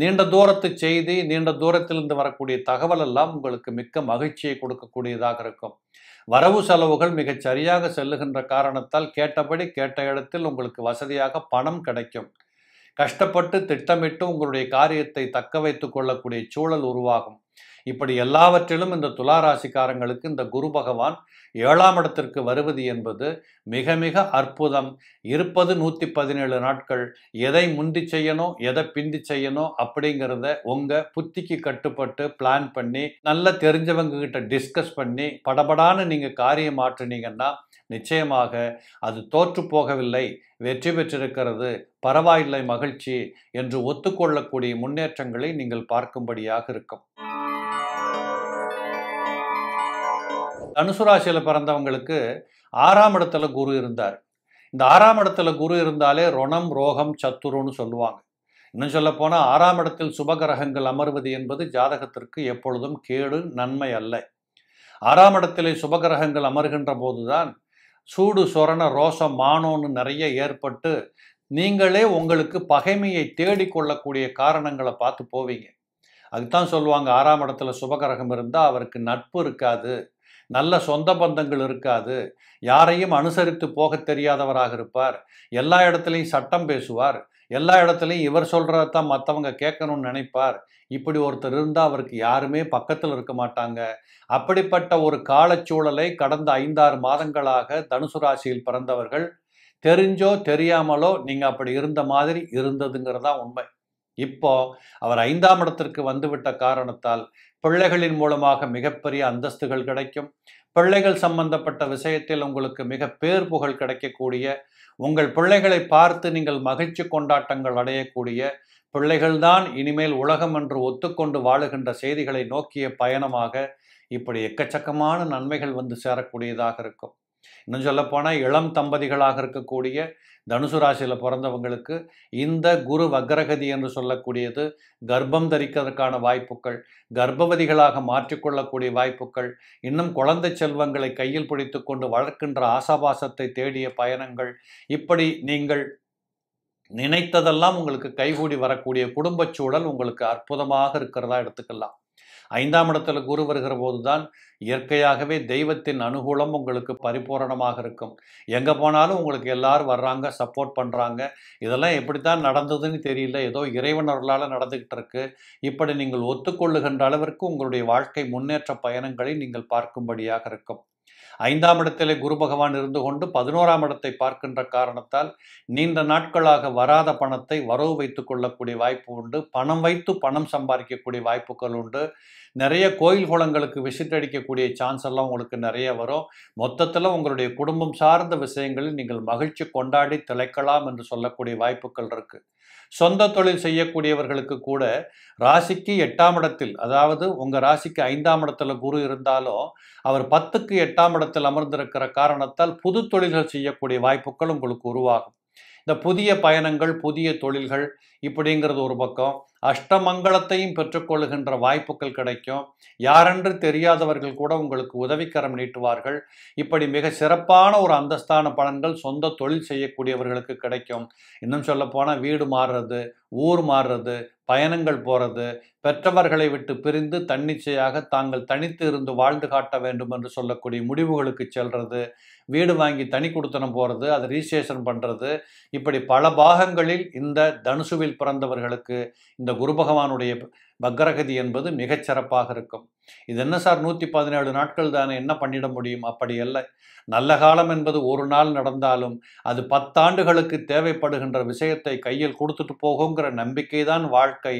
நீண்ட தூரத்து செய்தி நீண்ட தூரத்திலிருந்து வரக்கூடிய தகவல் எல்லாம் உங்களுக்கு மிக்க மகிழ்ச்சியை கொடுக்கக்கூடியதாக இருக்கும் வரவு செலவுகள் மிகச் சரியாக செல்லுகின்ற காரணத்தால் கேட்டபடி கேட்ட இடத்தில் உங்களுக்கு வசதியாக பணம் கிடைக்கும் கஷ்டப்பட்டு திட்டமிட்டு உங்களுடைய காரியத்தை தக்க வைத்து கொள்ளக்கூடிய சூழல் உருவாகும் இப்படி எல்லாவற்றிலும் இந்த துலா ராசிக்காரங்களுக்கு இந்த குரு பகவான் ஏழாம் இடத்திற்கு வருவது என்பது மிக மிக அற்புதம் இருப்பது நூற்றி பதினேழு நாட்கள் எதை முந்தி செய்யணும் எதை பிந்தி செய்யணும் அப்படிங்கிறத உங்கள் புத்திக்கு கட்டுப்பட்டு பிளான் பண்ணி நல்லா தெரிஞ்சவங்க கிட்ட டிஸ்கஸ் பண்ணி படபடான நீங்கள் காரியம் மாற்றினீங்கன்னா நிச்சயமாக அது தோற்று போகவில்லை வெற்றி பெற்றிருக்கிறது பரவாயில்லை மகிழ்ச்சி என்று ஒத்துக்கொள்ளக்கூடிய முன்னேற்றங்களை நீங்கள் பார்க்கும்படியாக இருக்கும் தனுசு ராசியில் பிறந்தவங்களுக்கு ஆறாம் இடத்துல குரு இருந்தார் இந்த ஆறாம் இடத்துல குரு இருந்தாலே ரொணம் ரோகம் சத்துருன்னு சொல்லுவாங்க இன்னும் சொல்ல போனால் ஆறாம் இடத்தில் சுபகிரகங்கள் அமர்வது என்பது ஜாதகத்திற்கு எப்பொழுதும் கேடு நன்மை அல்ல ஆறாம் இடத்திலே சுபகிரகங்கள் அமர்கின்ற போதுதான் சூடு சொரண ரோசம் மானோன்னு நிறைய ஏற்பட்டு நீங்களே உங்களுக்கு பகைமையை தேடிக்கொள்ளக்கூடிய காரணங்களை பார்த்து போவீங்க அதுதான் சொல்லுவாங்க ஆறாம் இடத்துல சுபகிரகம் இருந்தால் அவருக்கு நட்பு இருக்காது நல்ல சொந்த பந்தங்கள் இருக்காது யாரையும் அனுசரித்து போக தெரியாதவராக இருப்பார் எல்லா இடத்துலையும் சட்டம் பேசுவார் எல்லா இடத்துலையும் இவர் தான் மற்றவங்க கேட்கணும்னு நினைப்பார் இப்படி ஒருத்தர் இருந்தால் அவருக்கு யாருமே பக்கத்தில் இருக்க மாட்டாங்க அப்படிப்பட்ட ஒரு காலச்சூழலை கடந்த ஐந்தாறு மாதங்களாக தனுசு ராசியில் பிறந்தவர்கள் தெரிஞ்சோ தெரியாமலோ நீங்கள் அப்படி இருந்த மாதிரி இருந்ததுங்கிறதா உண்மை இப்போ அவர் ஐந்தாம் இடத்திற்கு வந்துவிட்ட காரணத்தால் பிள்ளைகளின் மூலமாக மிகப்பெரிய அந்தஸ்துகள் கிடைக்கும் பிள்ளைகள் சம்பந்தப்பட்ட விஷயத்தில் உங்களுக்கு மிக பேர் புகழ் கிடைக்கக்கூடிய உங்கள் பிள்ளைகளை பார்த்து நீங்கள் மகிழ்ச்சி கொண்டாட்டங்கள் அடையக்கூடிய பிள்ளைகள்தான் இனிமேல் உலகம் என்று ஒத்துக்கொண்டு வாழுகின்ற செய்திகளை நோக்கிய பயணமாக இப்படி எக்கச்சக்கமான நன்மைகள் வந்து சேரக்கூடியதாக இருக்கும் இன்னும் சொல்லப்போனால் இளம் தம்பதிகளாக இருக்கக்கூடிய தனுசு ராசியில் பிறந்தவங்களுக்கு இந்த குரு வக்ரகதி என்று சொல்லக்கூடியது கர்ப்பம் தரிக்கிறதுக்கான வாய்ப்புகள் கர்ப்பவதிகளாக மாற்றிக்கொள்ளக்கூடிய வாய்ப்புகள் இன்னும் குழந்தை செல்வங்களை கையில் பிடித்து கொண்டு வளர்க்கின்ற ஆசாபாசத்தை தேடிய பயணங்கள் இப்படி நீங்கள் நினைத்ததெல்லாம் உங்களுக்கு கைகூடி வரக்கூடிய குடும்பச் சூழல் உங்களுக்கு அற்புதமாக இருக்கிறதா எடுத்துக்கலாம் ஐந்தாம் இடத்துல குரு வருகிற போதுதான் இயற்கையாகவே தெய்வத்தின் அனுகூலம் உங்களுக்கு பரிபூரணமாக இருக்கும் எங்கே போனாலும் உங்களுக்கு எல்லாரும் வர்றாங்க சப்போர்ட் பண்ணுறாங்க இதெல்லாம் எப்படி தான் நடந்ததுன்னு தெரியல ஏதோ இறைவனர்களால் நடந்துக்கிட்டு இருக்கு இப்படி நீங்கள் ஒத்துக்கொள்ளுகின்ற அளவிற்கு உங்களுடைய வாழ்க்கை முன்னேற்ற பயணங்களை நீங்கள் பார்க்கும்படியாக இருக்கும் ஐந்தாம் இடத்திலே குரு பகவான் இருந்து கொண்டு பதினோராம் இடத்தை பார்க்கின்ற காரணத்தால் நீண்ட நாட்களாக வராத பணத்தை வரவு வைத்துக் கொள்ளக்கூடிய வாய்ப்பு உண்டு பணம் வைத்து பணம் சம்பாதிக்கக்கூடிய வாய்ப்புகள் உண்டு நிறைய கோயில் குளங்களுக்கு விசிட் அடிக்கக்கூடிய சான்ஸ் எல்லாம் உங்களுக்கு நிறைய வரும் மொத்தத்தில் உங்களுடைய குடும்பம் சார்ந்த விஷயங்களில் நீங்கள் மகிழ்ச்சி கொண்டாடி திளைக்கலாம் என்று சொல்லக்கூடிய வாய்ப்புகள் இருக்குது சொந்த தொழில் செய்யக்கூடியவர்களுக்கு கூட ராசிக்கு எட்டாம் இடத்தில் அதாவது உங்கள் ராசிக்கு ஐந்தாம் இடத்துல குரு இருந்தாலும் அவர் பத்துக்கு எட்டாம் இடத்தில் அமர்ந்திருக்கிற காரணத்தால் புது தொழில்கள் செய்யக்கூடிய வாய்ப்புகள் உங்களுக்கு உருவாகும் இந்த புதிய பயணங்கள் புதிய தொழில்கள் இப்படிங்கிறது ஒரு பக்கம் அஷ்டமங்கலத்தையும் பெற்றுக்கொள்கின்ற வாய்ப்புகள் கிடைக்கும் யாரென்று தெரியாதவர்கள் கூட உங்களுக்கு உதவிக்கரம் நீட்டுவார்கள் இப்படி மிக சிறப்பான ஒரு அந்தஸ்தான பலன்கள் சொந்த தொழில் செய்யக்கூடியவர்களுக்கு கிடைக்கும் இன்னும் சொல்லப்போனால் வீடு மாறுறது ஊர் மாறுறது பயணங்கள் போகிறது பெற்றவர்களை விட்டு பிரிந்து தன்னிச்சையாக தாங்கள் தனித்து இருந்து வாழ்ந்து காட்ட வேண்டும் என்று சொல்லக்கூடிய முடிவுகளுக்கு செல்வது வீடு வாங்கி தனி கொடுத்தனம் போகிறது அதை ரிஜிஸ்ட்ரேஷன் பண்ணுறது இப்படி பல பாகங்களில் இந்த தனுசுவில் பிறந்தவர்களுக்கு இந்த குரு பகவானுடைய பக்ரகதி என்பது மிகச்சிறப்பாக இருக்கும் இது என்ன சார் நூற்றி பதினேழு நாட்கள் தானே என்ன பண்ணிட முடியும் அப்படி அல்ல நல்ல காலம் என்பது ஒரு நாள் நடந்தாலும் அது பத்தாண்டுகளுக்கு தேவைப்படுகின்ற விஷயத்தை கையில் கொடுத்துட்டு போகுங்கிற நம்பிக்கை தான் வாழ்க்கை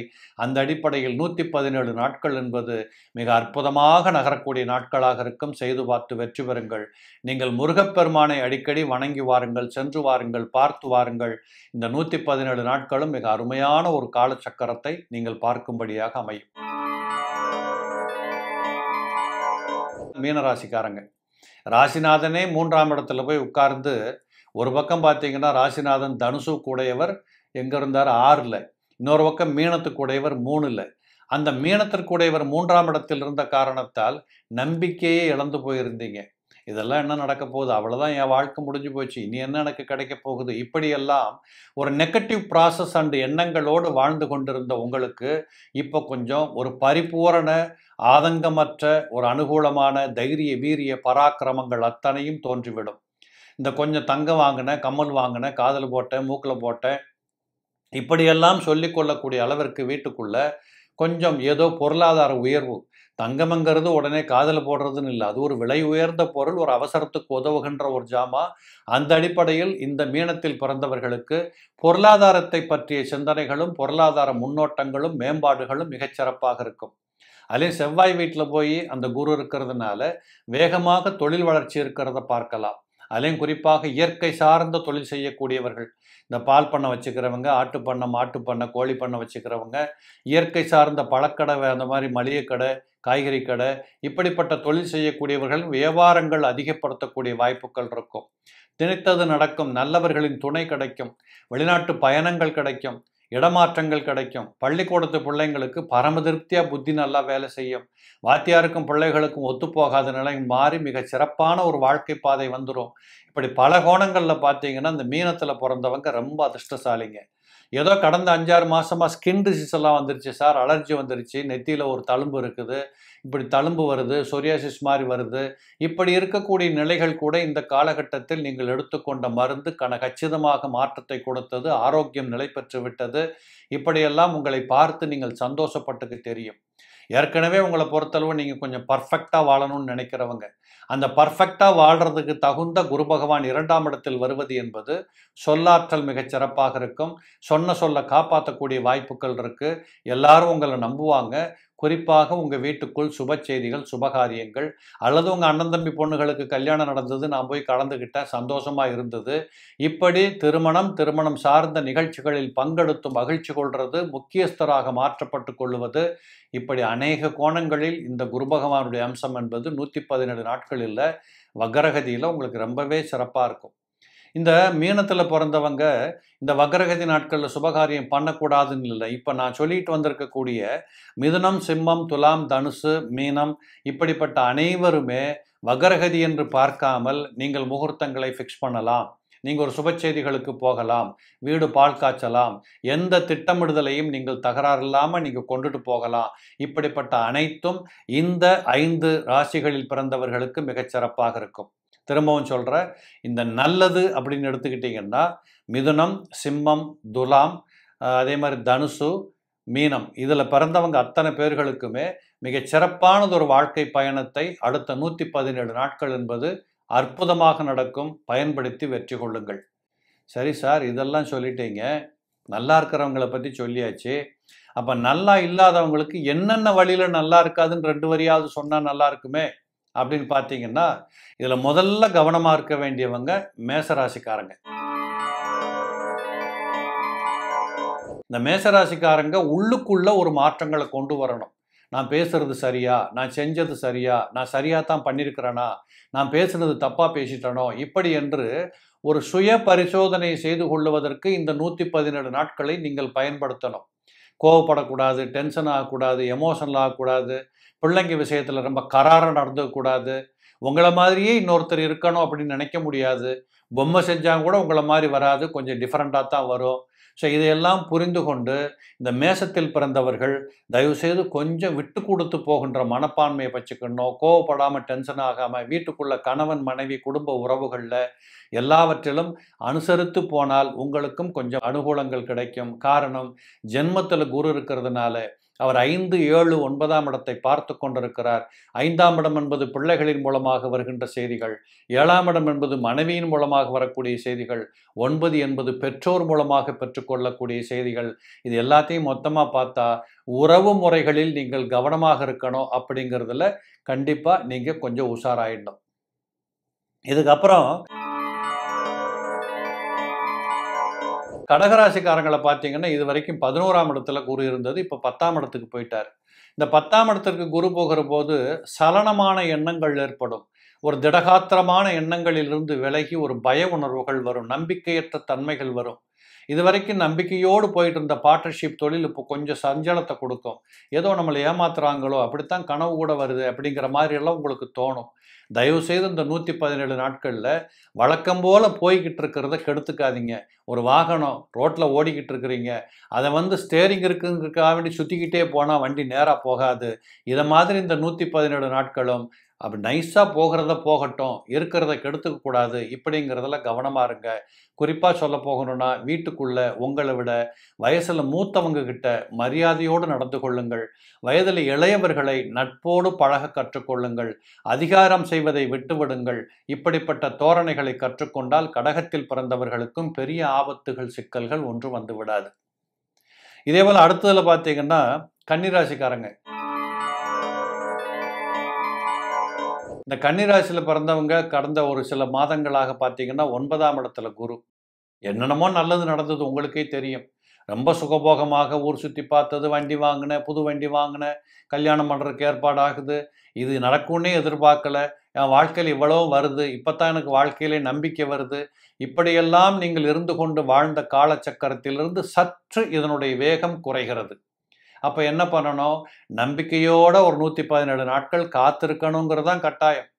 அந்த அடிப்படையில் நூற்றி பதினேழு நாட்கள் என்பது மிக அற்புதமாக நகரக்கூடிய நாட்களாக இருக்கும் செய்து பார்த்து வெற்றி பெறுங்கள் நீங்கள் முருக முருகப்பெருமானை அடிக்கடி வணங்கி வாருங்கள் சென்று வாருங்கள் பார்த்து வாருங்கள் இந்த நூத்தி பதினேழு நாட்களும் மிக அருமையான ஒரு கால சக்கரத்தை நீங்கள் பார்க்கும்படியாக அமையும் மீனராசிக்காரங்க ராசிநாதனே மூன்றாம் இடத்துல போய் உட்கார்ந்து ஒரு பக்கம் பார்த்தீங்கன்னா ராசிநாதன் தனுசு கூடையவர் எங்க இருந்தார் ஆறில் இன்னொரு பக்கம் மீனத்துக்குடையவர் மூணில் அந்த மீனத்திற்குடையவர் மூன்றாம் இடத்தில் இருந்த காரணத்தால் நம்பிக்கையே இழந்து போயிருந்தீங்க இதெல்லாம் என்ன நடக்க போகுது அவ்வளோதான் என் வாழ்க்கை முடிஞ்சு போச்சு இனி என்ன எனக்கு கிடைக்க போகுது இப்படியெல்லாம் ஒரு நெகட்டிவ் ப்ராசஸ் அண்டு எண்ணங்களோடு வாழ்ந்து கொண்டிருந்த உங்களுக்கு இப்போ கொஞ்சம் ஒரு பரிபூரண ஆதங்கமற்ற ஒரு அனுகூலமான தைரிய வீரிய பராக்கிரமங்கள் அத்தனையும் தோன்றிவிடும் இந்த கொஞ்சம் தங்கம் வாங்கின கம்மல் வாங்கின காதல் போட்டேன் மூக்கில் போட்டேன் இப்படியெல்லாம் சொல்லிக்கொள்ளக்கூடிய அளவிற்கு வீட்டுக்குள்ளே கொஞ்சம் ஏதோ பொருளாதார உயர்வு தங்கமங்கிறது உடனே காதல் போடுறதுன்னு இல்லை அது ஒரு விலை உயர்ந்த பொருள் ஒரு அவசரத்துக்கு உதவுகின்ற ஒரு ஜாமா அந்த அடிப்படையில் இந்த மீனத்தில் பிறந்தவர்களுக்கு பொருளாதாரத்தை பற்றிய சிந்தனைகளும் பொருளாதார முன்னோட்டங்களும் மேம்பாடுகளும் மிகச்சிறப்பாக இருக்கும் அதுலேயும் செவ்வாய் வீட்டில் போய் அந்த குரு இருக்கிறதுனால வேகமாக தொழில் வளர்ச்சி இருக்கிறத பார்க்கலாம் அதையும் குறிப்பாக இயற்கை சார்ந்த தொழில் செய்யக்கூடியவர்கள் இந்த பால் பண்ணை வச்சுக்கிறவங்க ஆட்டு பண்ணை மாட்டு பண்ணை கோழி பண்ணை வச்சுக்கிறவங்க இயற்கை சார்ந்த பழக்கடை அந்த மாதிரி மளிகை கடை காய்கறி கடை இப்படிப்பட்ட தொழில் செய்யக்கூடியவர்கள் வியாபாரங்கள் அதிகப்படுத்தக்கூடிய வாய்ப்புகள் இருக்கும் திணைத்தது நடக்கும் நல்லவர்களின் துணை கிடைக்கும் வெளிநாட்டு பயணங்கள் கிடைக்கும் இடமாற்றங்கள் கிடைக்கும் பள்ளிக்கூடத்து பிள்ளைங்களுக்கு பரம திருப்தியாக புத்தி நல்லா வேலை செய்யும் வாத்தியாருக்கும் பிள்ளைகளுக்கும் ஒத்துப்போகாத நிலை மாறி மிக சிறப்பான ஒரு வாழ்க்கை பாதை வந்துடும் இப்படி பல கோணங்களில் பார்த்தீங்கன்னா இந்த மீனத்தில் பிறந்தவங்க ரொம்ப அதிர்ஷ்டசாலிங்க ஏதோ கடந்த அஞ்சாறு மாதமாக ஸ்கின் டிசீஸ் எல்லாம் வந்துருச்சு சார் அலர்ஜி வந்துருச்சு நெத்தியில் ஒரு தழும்பு இருக்குது இப்படி தழும்பு வருது சொரியாசிஸ் மாதிரி வருது இப்படி இருக்கக்கூடிய நிலைகள் கூட இந்த காலகட்டத்தில் நீங்கள் எடுத்துக்கொண்ட மருந்து கன கச்சிதமாக மாற்றத்தை கொடுத்தது ஆரோக்கியம் நிலை பெற்று விட்டது இப்படியெல்லாம் உங்களை பார்த்து நீங்கள் சந்தோஷப்பட்டுக்கு தெரியும் ஏற்கனவே உங்களை பொறுத்தளவு நீங்கள் கொஞ்சம் பர்ஃபெக்டாக வாழணும்னு நினைக்கிறவங்க அந்த பர்ஃபெக்டாக வாழ்கிறதுக்கு தகுந்த குரு பகவான் இரண்டாம் இடத்தில் வருவது என்பது சொல்லாற்றல் மிகச் சிறப்பாக இருக்கும் சொன்ன சொல்ல காப்பாற்றக்கூடிய வாய்ப்புகள் இருக்குது எல்லாரும் உங்களை நம்புவாங்க குறிப்பாக உங்கள் வீட்டுக்குள் சுப செய்திகள் சுபகாரியங்கள் அல்லது உங்கள் அண்ணன் தம்பி பொண்ணுகளுக்கு கல்யாணம் நடந்தது நான் போய் கலந்துக்கிட்டேன் சந்தோஷமாக இருந்தது இப்படி திருமணம் திருமணம் சார்ந்த நிகழ்ச்சிகளில் பங்கெடுத்து மகிழ்ச்சி கொள்வது முக்கியஸ்தராக மாற்றப்பட்டு கொள்வது இப்படி அநேக கோணங்களில் இந்த குரு பகவானுடைய அம்சம் என்பது நூற்றி பதினேழு நாட்களில் வக்கரகதியில் உங்களுக்கு ரொம்பவே சிறப்பாக இருக்கும் இந்த மீனத்தில் பிறந்தவங்க இந்த வக்ரகதி நாட்களில் சுபகாரியம் பண்ணக்கூடாதுன்னு இல்லை இப்போ நான் சொல்லிட்டு வந்திருக்கக்கூடிய மிதுனம் சிம்மம் துலாம் தனுசு மீனம் இப்படிப்பட்ட அனைவருமே வக்ரகதி என்று பார்க்காமல் நீங்கள் முகூர்த்தங்களை ஃபிக்ஸ் பண்ணலாம் நீங்கள் ஒரு சுபச்செய்திகளுக்கு போகலாம் வீடு பால் காய்ச்சலாம் எந்த திட்டமிடுதலையும் நீங்கள் தகராறு இல்லாமல் நீங்கள் கொண்டுட்டு போகலாம் இப்படிப்பட்ட அனைத்தும் இந்த ஐந்து ராசிகளில் பிறந்தவர்களுக்கு மிகச்சிறப்பாக இருக்கும் திரும்பவும் சொல்கிறேன் இந்த நல்லது அப்படின்னு எடுத்துக்கிட்டிங்கன்னா மிதுனம் சிம்மம் துலாம் அதே மாதிரி தனுசு மீனம் இதில் பிறந்தவங்க அத்தனை பேர்களுக்குமே மிகச் சிறப்பானது ஒரு வாழ்க்கை பயணத்தை அடுத்த நூற்றி பதினேழு நாட்கள் என்பது அற்புதமாக நடக்கும் பயன்படுத்தி வெற்றி கொள்ளுங்கள் சரி சார் இதெல்லாம் சொல்லிட்டீங்க நல்லா இருக்கிறவங்கள பற்றி சொல்லியாச்சு அப்போ நல்லா இல்லாதவங்களுக்கு என்னென்ன வழியில் நல்லா இருக்காதுன்னு ரெண்டு வரியாவது சொன்னால் நல்லா இருக்குமே அப்படின்னு பார்த்தீங்கன்னா இதில் முதல்ல கவனமாக இருக்க வேண்டியவங்க மேசராசிக்காரங்க இந்த மேசராசிக்காரங்க உள்ளுக்குள்ள ஒரு மாற்றங்களை கொண்டு வரணும் நான் பேசுறது சரியா நான் செஞ்சது சரியா நான் சரியாக தான் பண்ணியிருக்கிறேனா நான் பேசுனது தப்பாக பேசிட்டனோ இப்படி என்று ஒரு சுய பரிசோதனை செய்து கொள்வதற்கு இந்த நூற்றி பதினேழு நாட்களை நீங்கள் பயன்படுத்தணும் கோவப்படக்கூடாது டென்ஷன் ஆகக்கூடாது எமோஷனல் ஆகக்கூடாது பிள்ளைங்க விஷயத்தில் ரொம்ப கராராக நடந்துக்கூடாது உங்களை மாதிரியே இன்னொருத்தர் இருக்கணும் அப்படின்னு நினைக்க முடியாது பொம்மை செஞ்சாங்க கூட உங்களை மாதிரி வராது கொஞ்சம் டிஃப்ரெண்ட்டாக தான் வரும் ஸோ இதையெல்லாம் புரிந்து கொண்டு இந்த மேசத்தில் பிறந்தவர்கள் தயவுசெய்து கொஞ்சம் விட்டு கொடுத்து போகின்ற மனப்பான்மையை வச்சுக்கணும் கோவப்படாமல் டென்ஷன் ஆகாமல் வீட்டுக்குள்ள கணவன் மனைவி குடும்ப உறவுகளில் எல்லாவற்றிலும் அனுசரித்து போனால் உங்களுக்கும் கொஞ்சம் அனுகூலங்கள் கிடைக்கும் காரணம் ஜென்மத்தில் குரு இருக்கிறதுனால அவர் ஐந்து ஏழு ஒன்பதாம் இடத்தை பார்த்து கொண்டிருக்கிறார் ஐந்தாம் இடம் என்பது பிள்ளைகளின் மூலமாக வருகின்ற செய்திகள் ஏழாம் இடம் என்பது மனைவியின் மூலமாக வரக்கூடிய செய்திகள் ஒன்பது என்பது பெற்றோர் மூலமாக பெற்றுக்கொள்ளக்கூடிய செய்திகள் இது எல்லாத்தையும் மொத்தமாக பார்த்தா உறவு முறைகளில் நீங்கள் கவனமாக இருக்கணும் அப்படிங்கிறதுல கண்டிப்பாக நீங்கள் கொஞ்சம் உஷாராயிடணும் இதுக்கப்புறம் கடகராசிக்காரங்களை பார்த்தீங்கன்னா இது வரைக்கும் பதினோராம் இடத்துல குரு இருந்தது இப்போ பத்தாம் இடத்துக்கு போயிட்டார் இந்த பத்தாம் இடத்திற்கு குரு போகிற போது சலனமான எண்ணங்கள் ஏற்படும் ஒரு திடகாத்திரமான எண்ணங்களிலிருந்து விலகி ஒரு பய உணர்வுகள் வரும் நம்பிக்கையற்ற தன்மைகள் வரும் இது வரைக்கும் நம்பிக்கையோடு போயிட்டு இருந்த பார்ட்னர்ஷிப் தொழில் இப்போ கொஞ்சம் சஞ்சலத்தை கொடுக்கும் ஏதோ நம்மளை ஏமாத்துறாங்களோ அப்படித்தான் கனவு கூட வருது அப்படிங்கிற மாதிரியெல்லாம் உங்களுக்கு தோணும் தயவுசெய்து இந்த நூற்றி பதினேழு நாட்களில் வழக்கம் போல் போய்கிட்டு இருக்கிறத கெடுத்துக்காதீங்க ஒரு வாகனம் ரோட்டில் ஓடிக்கிட்டு இருக்கிறீங்க அதை வந்து ஸ்டேரிங் இருக்குங்கிறதுக்காக வேண்டி சுற்றிக்கிட்டே போனால் வண்டி நேராக போகாது இதை மாதிரி இந்த நூற்றி பதினேழு நாட்களும் அப்படி நைஸாக போகிறத போகட்டும் இருக்கிறத கெடுத்துக்க கூடாது இப்படிங்கிறதுல கவனமாக இருங்க குறிப்பாக சொல்ல போகணும்னா வீட்டுக்குள்ளே உங்களை விட வயசில் மூத்தவங்க கிட்ட மரியாதையோடு நடந்து கொள்ளுங்கள் வயதில் இளையவர்களை நட்போடு பழக கற்றுக்கொள்ளுங்கள் அதிகாரம் செய்வதை விட்டுவிடுங்கள் இப்படிப்பட்ட தோரணைகளை கற்றுக்கொண்டால் கடகத்தில் பிறந்தவர்களுக்கும் பெரிய ஆபத்துகள் சிக்கல்கள் ஒன்று வந்து விடாது இதே போல் அடுத்ததில் பார்த்தீங்கன்னா கன்னிராசிக்காரங்க இந்த கன்னிராசியில் பிறந்தவங்க கடந்த ஒரு சில மாதங்களாக பார்த்தீங்கன்னா ஒன்பதாம் இடத்துல குரு என்னென்னமோ நல்லது நடந்தது உங்களுக்கே தெரியும் ரொம்ப சுகபோகமாக ஊர் சுற்றி பார்த்தது வண்டி வாங்கினேன் புது வண்டி வாங்கினேன் கல்யாணம் பண்ணுறதுக்கு ஏற்பாடு ஆகுது இது நடக்கும்னே எதிர்பார்க்கலை என் வாழ்க்கையில் இவ்வளோ வருது இப்போ தான் எனக்கு வாழ்க்கையிலே நம்பிக்கை வருது இப்படியெல்லாம் நீங்கள் இருந்து கொண்டு வாழ்ந்த காலச்சக்கரத்திலிருந்து சற்று இதனுடைய வேகம் குறைகிறது அப்போ என்ன பண்ணணும் நம்பிக்கையோட ஒரு நூற்றி பதினேழு நாட்கள் காத்திருக்கணுங்கிறது தான் கட்டாயம்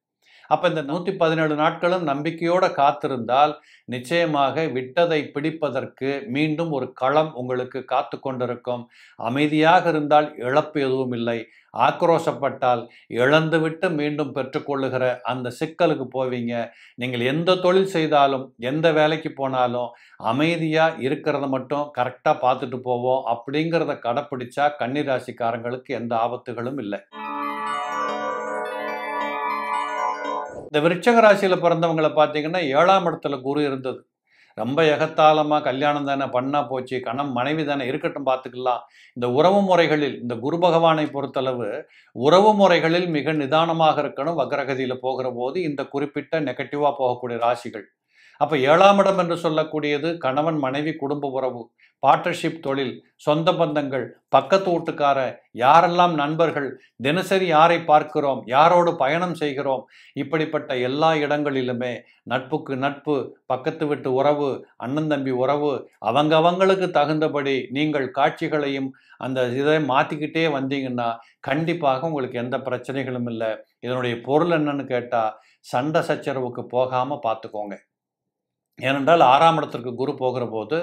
அப்போ இந்த நூற்றி பதினேழு நாட்களும் நம்பிக்கையோட காத்திருந்தால் நிச்சயமாக விட்டதை பிடிப்பதற்கு மீண்டும் ஒரு களம் உங்களுக்கு காத்து கொண்டிருக்கும் அமைதியாக இருந்தால் இழப்பு எதுவும் இல்லை ஆக்ரோஷப்பட்டால் இழந்துவிட்டு மீண்டும் பெற்றுக்கொள்ளுகிற அந்த சிக்கலுக்கு போவீங்க நீங்கள் எந்த தொழில் செய்தாலும் எந்த வேலைக்கு போனாலும் அமைதியாக இருக்கிறத மட்டும் கரெக்டாக பார்த்துட்டு போவோம் அப்படிங்கிறத கடைப்பிடிச்சா கன்னிராசிக்காரங்களுக்கு எந்த ஆபத்துகளும் இல்லை இந்த விருட்சக ராசியில் பிறந்தவங்களை பார்த்தீங்கன்னா ஏழாம் இடத்துல குரு இருந்தது ரொம்ப எகத்தாளமாக கல்யாணம் தானே பண்ணால் போச்சு கணம் மனைவி தானே இருக்கட்டும் பார்த்துக்கலாம் இந்த உறவு முறைகளில் இந்த குரு பகவானை பொறுத்தளவு உறவு முறைகளில் மிக நிதானமாக இருக்கணும் வக்ரகதியில் போகிற போது இந்த குறிப்பிட்ட நெகட்டிவாக போகக்கூடிய ராசிகள் அப்போ ஏழாம் இடம் என்று சொல்லக்கூடியது கணவன் மனைவி குடும்ப உறவு பார்ட்னர்ஷிப் தொழில் சொந்த பந்தங்கள் பக்கத்து வீட்டுக்கார யாரெல்லாம் நண்பர்கள் தினசரி யாரை பார்க்கிறோம் யாரோடு பயணம் செய்கிறோம் இப்படிப்பட்ட எல்லா இடங்களிலுமே நட்புக்கு நட்பு பக்கத்து வீட்டு உறவு அண்ணன் தம்பி உறவு அவங்க அவங்களுக்கு தகுந்தபடி நீங்கள் காட்சிகளையும் அந்த இதை மாற்றிக்கிட்டே வந்தீங்கன்னா கண்டிப்பாக உங்களுக்கு எந்த பிரச்சனைகளும் இல்லை இதனுடைய பொருள் என்னன்னு கேட்டால் சண்டை சச்சரவுக்கு போகாமல் பார்த்துக்கோங்க ஏனென்றால் ஆறாம் இடத்திற்கு குரு போகிற போது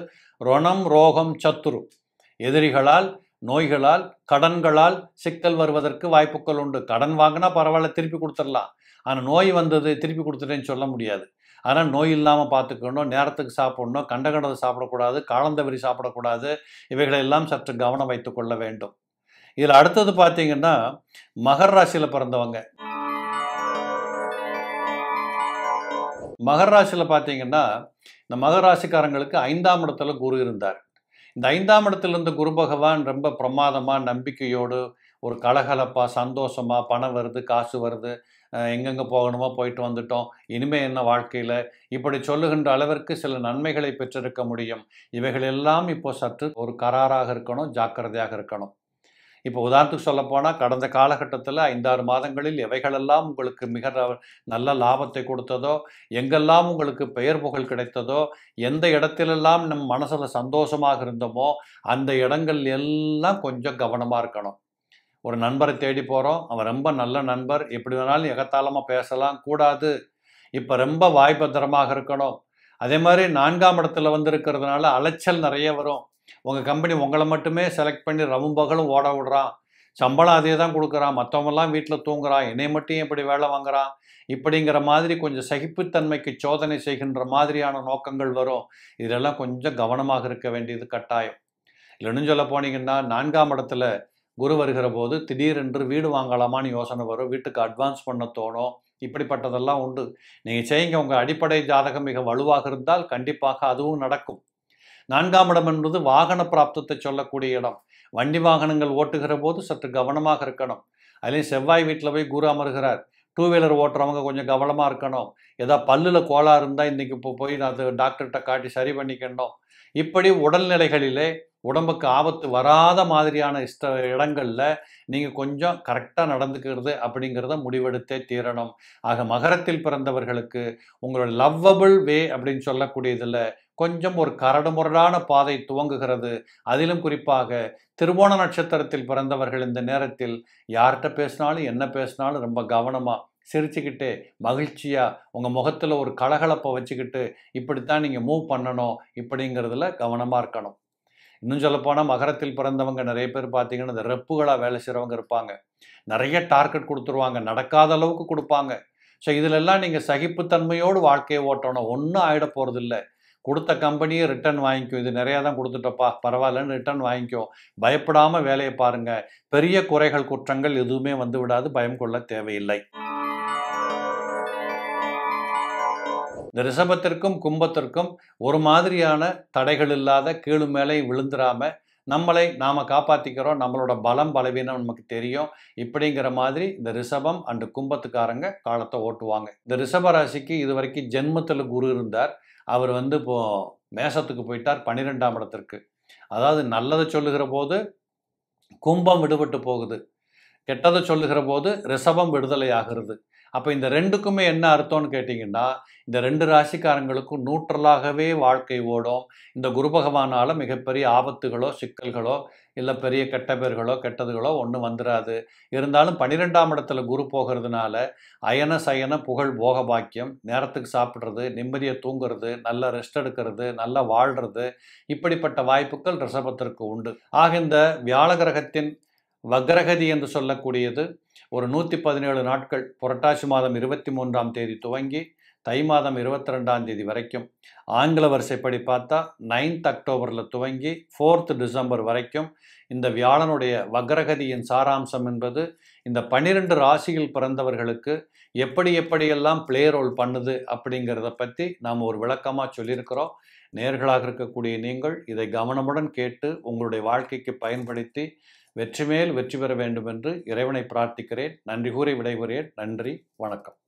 ரணம் ரோகம் சத்துரு எதிரிகளால் நோய்களால் கடன்களால் சிக்கல் வருவதற்கு வாய்ப்புகள் உண்டு கடன் வாங்கினா பரவாயில்ல திருப்பி கொடுத்துடலாம் ஆனால் நோய் வந்தது திருப்பி கொடுத்துட்டேன்னு சொல்ல முடியாது ஆனால் நோய் இல்லாமல் பார்த்துக்கணும் நேரத்துக்கு சாப்பிடணும் கண்ட கண்டதை சாப்பிடக்கூடாது காலந்தவரி சாப்பிடக்கூடாது எல்லாம் சற்று கவனம் வைத்து கொள்ள வேண்டும் இதில் அடுத்தது பார்த்தீங்கன்னா மகர் ராசியில் பிறந்தவங்க மகராசியில் பார்த்தீங்கன்னா இந்த மகராசிக்காரங்களுக்கு ஐந்தாம் இடத்துல குரு இருந்தார் இந்த ஐந்தாம் இடத்துல இருந்த குரு பகவான் ரொம்ப பிரமாதமாக நம்பிக்கையோடு ஒரு கலகலப்பாக சந்தோஷமாக பணம் வருது காசு வருது எங்கெங்கே போகணுமோ போயிட்டு வந்துட்டோம் இனிமேல் என்ன வாழ்க்கையில் இப்படி சொல்லுகின்ற அளவிற்கு சில நன்மைகளை பெற்றிருக்க முடியும் இவைகளெல்லாம் இப்போ சற்று ஒரு கராராக இருக்கணும் ஜாக்கிரதையாக இருக்கணும் இப்போ உதாரணத்துக்கு சொல்லப்போனால் கடந்த காலகட்டத்தில் ஐந்தாறு மாதங்களில் எவைகளெல்லாம் உங்களுக்கு மிக நல்ல லாபத்தை கொடுத்ததோ எங்கெல்லாம் உங்களுக்கு பெயர் புகழ் கிடைத்ததோ எந்த இடத்திலெல்லாம் நம் மனசில் சந்தோஷமாக இருந்தோமோ அந்த இடங்கள் எல்லாம் கொஞ்சம் கவனமாக இருக்கணும் ஒரு நண்பரை தேடி போகிறோம் அவன் ரொம்ப நல்ல நண்பர் எப்படி வேணாலும் எகத்தாளமாக பேசலாம் கூடாது இப்போ ரொம்ப வாய்ப்பத்திரமாக இருக்கணும் அதே மாதிரி நான்காம் இடத்துல வந்திருக்கிறதுனால அலைச்சல் நிறைய வரும் உங்கள் கம்பெனி உங்களை மட்டுமே செலக்ட் பண்ணி ரவும் பகலும் ஓட விடுறான் சம்பளம் அதே தான் கொடுக்குறான் மற்றவங்கெல்லாம் வீட்டில் தூங்குறான் என்னை மட்டும் இப்படி வேலை வாங்குறான் இப்படிங்கிற மாதிரி கொஞ்சம் சகிப்புத்தன்மைக்கு சோதனை செய்கின்ற மாதிரியான நோக்கங்கள் வரும் இதெல்லாம் கொஞ்சம் கவனமாக இருக்க வேண்டியது கட்டாயம் இல்லைன்னு சொல்ல போனீங்கன்னா நான்காம் இடத்துல குரு வருகிற போது திடீரென்று வீடு வாங்கலாமான்னு யோசனை வரும் வீட்டுக்கு அட்வான்ஸ் பண்ண தோணும் இப்படிப்பட்டதெல்லாம் உண்டு நீங்கள் செய்யுங்க உங்கள் அடிப்படை ஜாதகம் மிக வலுவாக இருந்தால் கண்டிப்பாக அதுவும் நடக்கும் நான்காம் இடம் என்பது வாகன பிராப்தத்தை சொல்லக்கூடிய இடம் வண்டி வாகனங்கள் ஓட்டுகிற போது சற்று கவனமாக இருக்கணும் அதுலேயும் செவ்வாய் வீட்டில் போய் குரு அமர்கிறார் டூ வீலர் ஓட்டுறவங்க கொஞ்சம் கவனமாக இருக்கணும் ஏதோ பல்லில் கோளாக இருந்தால் இன்றைக்கி இப்போ போய் அது டாக்டர்கிட்ட காட்டி சரி பண்ணிக்கணும் இப்படி உடல்நிலைகளிலே உடம்புக்கு ஆபத்து வராத மாதிரியான இஷ்ட இடங்களில் நீங்கள் கொஞ்சம் கரெக்டாக நடந்துக்கிறது அப்படிங்கிறத முடிவெடுத்தே தீரணும் ஆக மகரத்தில் பிறந்தவர்களுக்கு உங்களோட லவ்வபிள் வே அப்படின்னு சொல்லக்கூடியதில் கொஞ்சம் ஒரு கரடுமுரடான பாதை துவங்குகிறது அதிலும் குறிப்பாக திருவோண நட்சத்திரத்தில் பிறந்தவர்கள் இந்த நேரத்தில் யார்கிட்ட பேசினாலும் என்ன பேசினாலும் ரொம்ப கவனமாக சிரிச்சுக்கிட்டு மகிழ்ச்சியாக உங்கள் முகத்தில் ஒரு கலகலப்பை வச்சுக்கிட்டு இப்படித்தான் நீங்கள் மூவ் பண்ணணும் இப்படிங்கிறதுல கவனமாக இருக்கணும் இன்னும் சொல்லப்போனால் மகரத்தில் பிறந்தவங்க நிறைய பேர் பார்த்தீங்கன்னா இந்த ரெப்புகளாக வேலை செய்கிறவங்க இருப்பாங்க நிறைய டார்கெட் கொடுத்துருவாங்க நடக்காத அளவுக்கு கொடுப்பாங்க ஸோ இதிலெல்லாம் நீங்கள் சகிப்புத்தன்மையோடு வாழ்க்கையை ஓட்டணும் ஒன்றும் ஆகிட இல்லை கொடுத்த கம்பெனியே ரிட்டர்ன் வாங்கிக்கோ இது நிறையா தான் கொடுத்துட்டப்பா பரவாயில்லன்னு ரிட்டர்ன் வாங்கிக்கோ பயப்படாமல் வேலையை பாருங்கள் பெரிய குறைகள் குற்றங்கள் எதுவுமே வந்து விடாது பயம் கொள்ள தேவையில்லை இந்த ரிஷபத்திற்கும் கும்பத்திற்கும் ஒரு மாதிரியான தடைகள் இல்லாத கீழு மேலே விழுந்துடாமல் நம்மளை நாம் காப்பாற்றிக்கிறோம் நம்மளோட பலம் பலவீனம் நமக்கு தெரியும் இப்படிங்கிற மாதிரி இந்த ரிஷபம் அண்டு கும்பத்துக்காரங்க காலத்தை ஓட்டுவாங்க இந்த ரிஷபராசிக்கு இது வரைக்கும் ஜென்மத்தில் குரு இருந்தார் அவர் வந்து இப்போது மேசத்துக்கு போயிட்டார் பன்னிரெண்டாம் இடத்திற்கு அதாவது நல்லதை சொல்லுகிற போது கும்பம் விடுபட்டு போகுது கெட்டதை சொல்லுகிற போது ரிஷபம் விடுதலை ஆகிறது அப்போ இந்த ரெண்டுக்குமே என்ன அர்த்தம்னு கேட்டிங்கன்னா இந்த ரெண்டு ராசிக்காரங்களுக்கும் நூற்றலாகவே வாழ்க்கை ஓடும் இந்த குரு பகவானால் மிகப்பெரிய ஆபத்துகளோ சிக்கல்களோ இல்லை பெரிய கெட்ட பேர்களோ கெட்டதுகளோ ஒன்றும் வந்துடாது இருந்தாலும் பன்னிரெண்டாம் இடத்துல குரு போகிறதுனால அயன சயன புகழ் போக பாக்கியம் நேரத்துக்கு சாப்பிட்றது நிம்மதியை தூங்குறது நல்ல ரெஸ்ட் எடுக்கிறது நல்லா வாழ்கிறது இப்படிப்பட்ட வாய்ப்புகள் ரிஷபத்திற்கு உண்டு ஆக இந்த வியாழ கிரகத்தின் வக்ரகதி என்று சொல்லக்கூடியது ஒரு நூற்றி பதினேழு நாட்கள் புரட்டாசி மாதம் இருபத்தி மூன்றாம் தேதி துவங்கி தை மாதம் இருபத்தி ரெண்டாம் தேதி வரைக்கும் ஆங்கில வரிசைப்படி பார்த்தா நைன்த் அக்டோபரில் துவங்கி ஃபோர்த் டிசம்பர் வரைக்கும் இந்த வியாழனுடைய வக்ரகதியின் சாராம்சம் என்பது இந்த பன்னிரெண்டு ராசியில் பிறந்தவர்களுக்கு எப்படி எப்படியெல்லாம் பிளே ரோல் பண்ணுது அப்படிங்கிறத பற்றி நாம் ஒரு விளக்கமாக சொல்லியிருக்கிறோம் நேர்களாக இருக்கக்கூடிய நீங்கள் இதை கவனமுடன் கேட்டு உங்களுடைய வாழ்க்கைக்கு பயன்படுத்தி வெற்றி மேல் வெற்றி பெற வேண்டும் என்று இறைவனை பிரார்த்திக்கிறேன் நன்றி கூறி விடைபெறுகிறேன் நன்றி வணக்கம்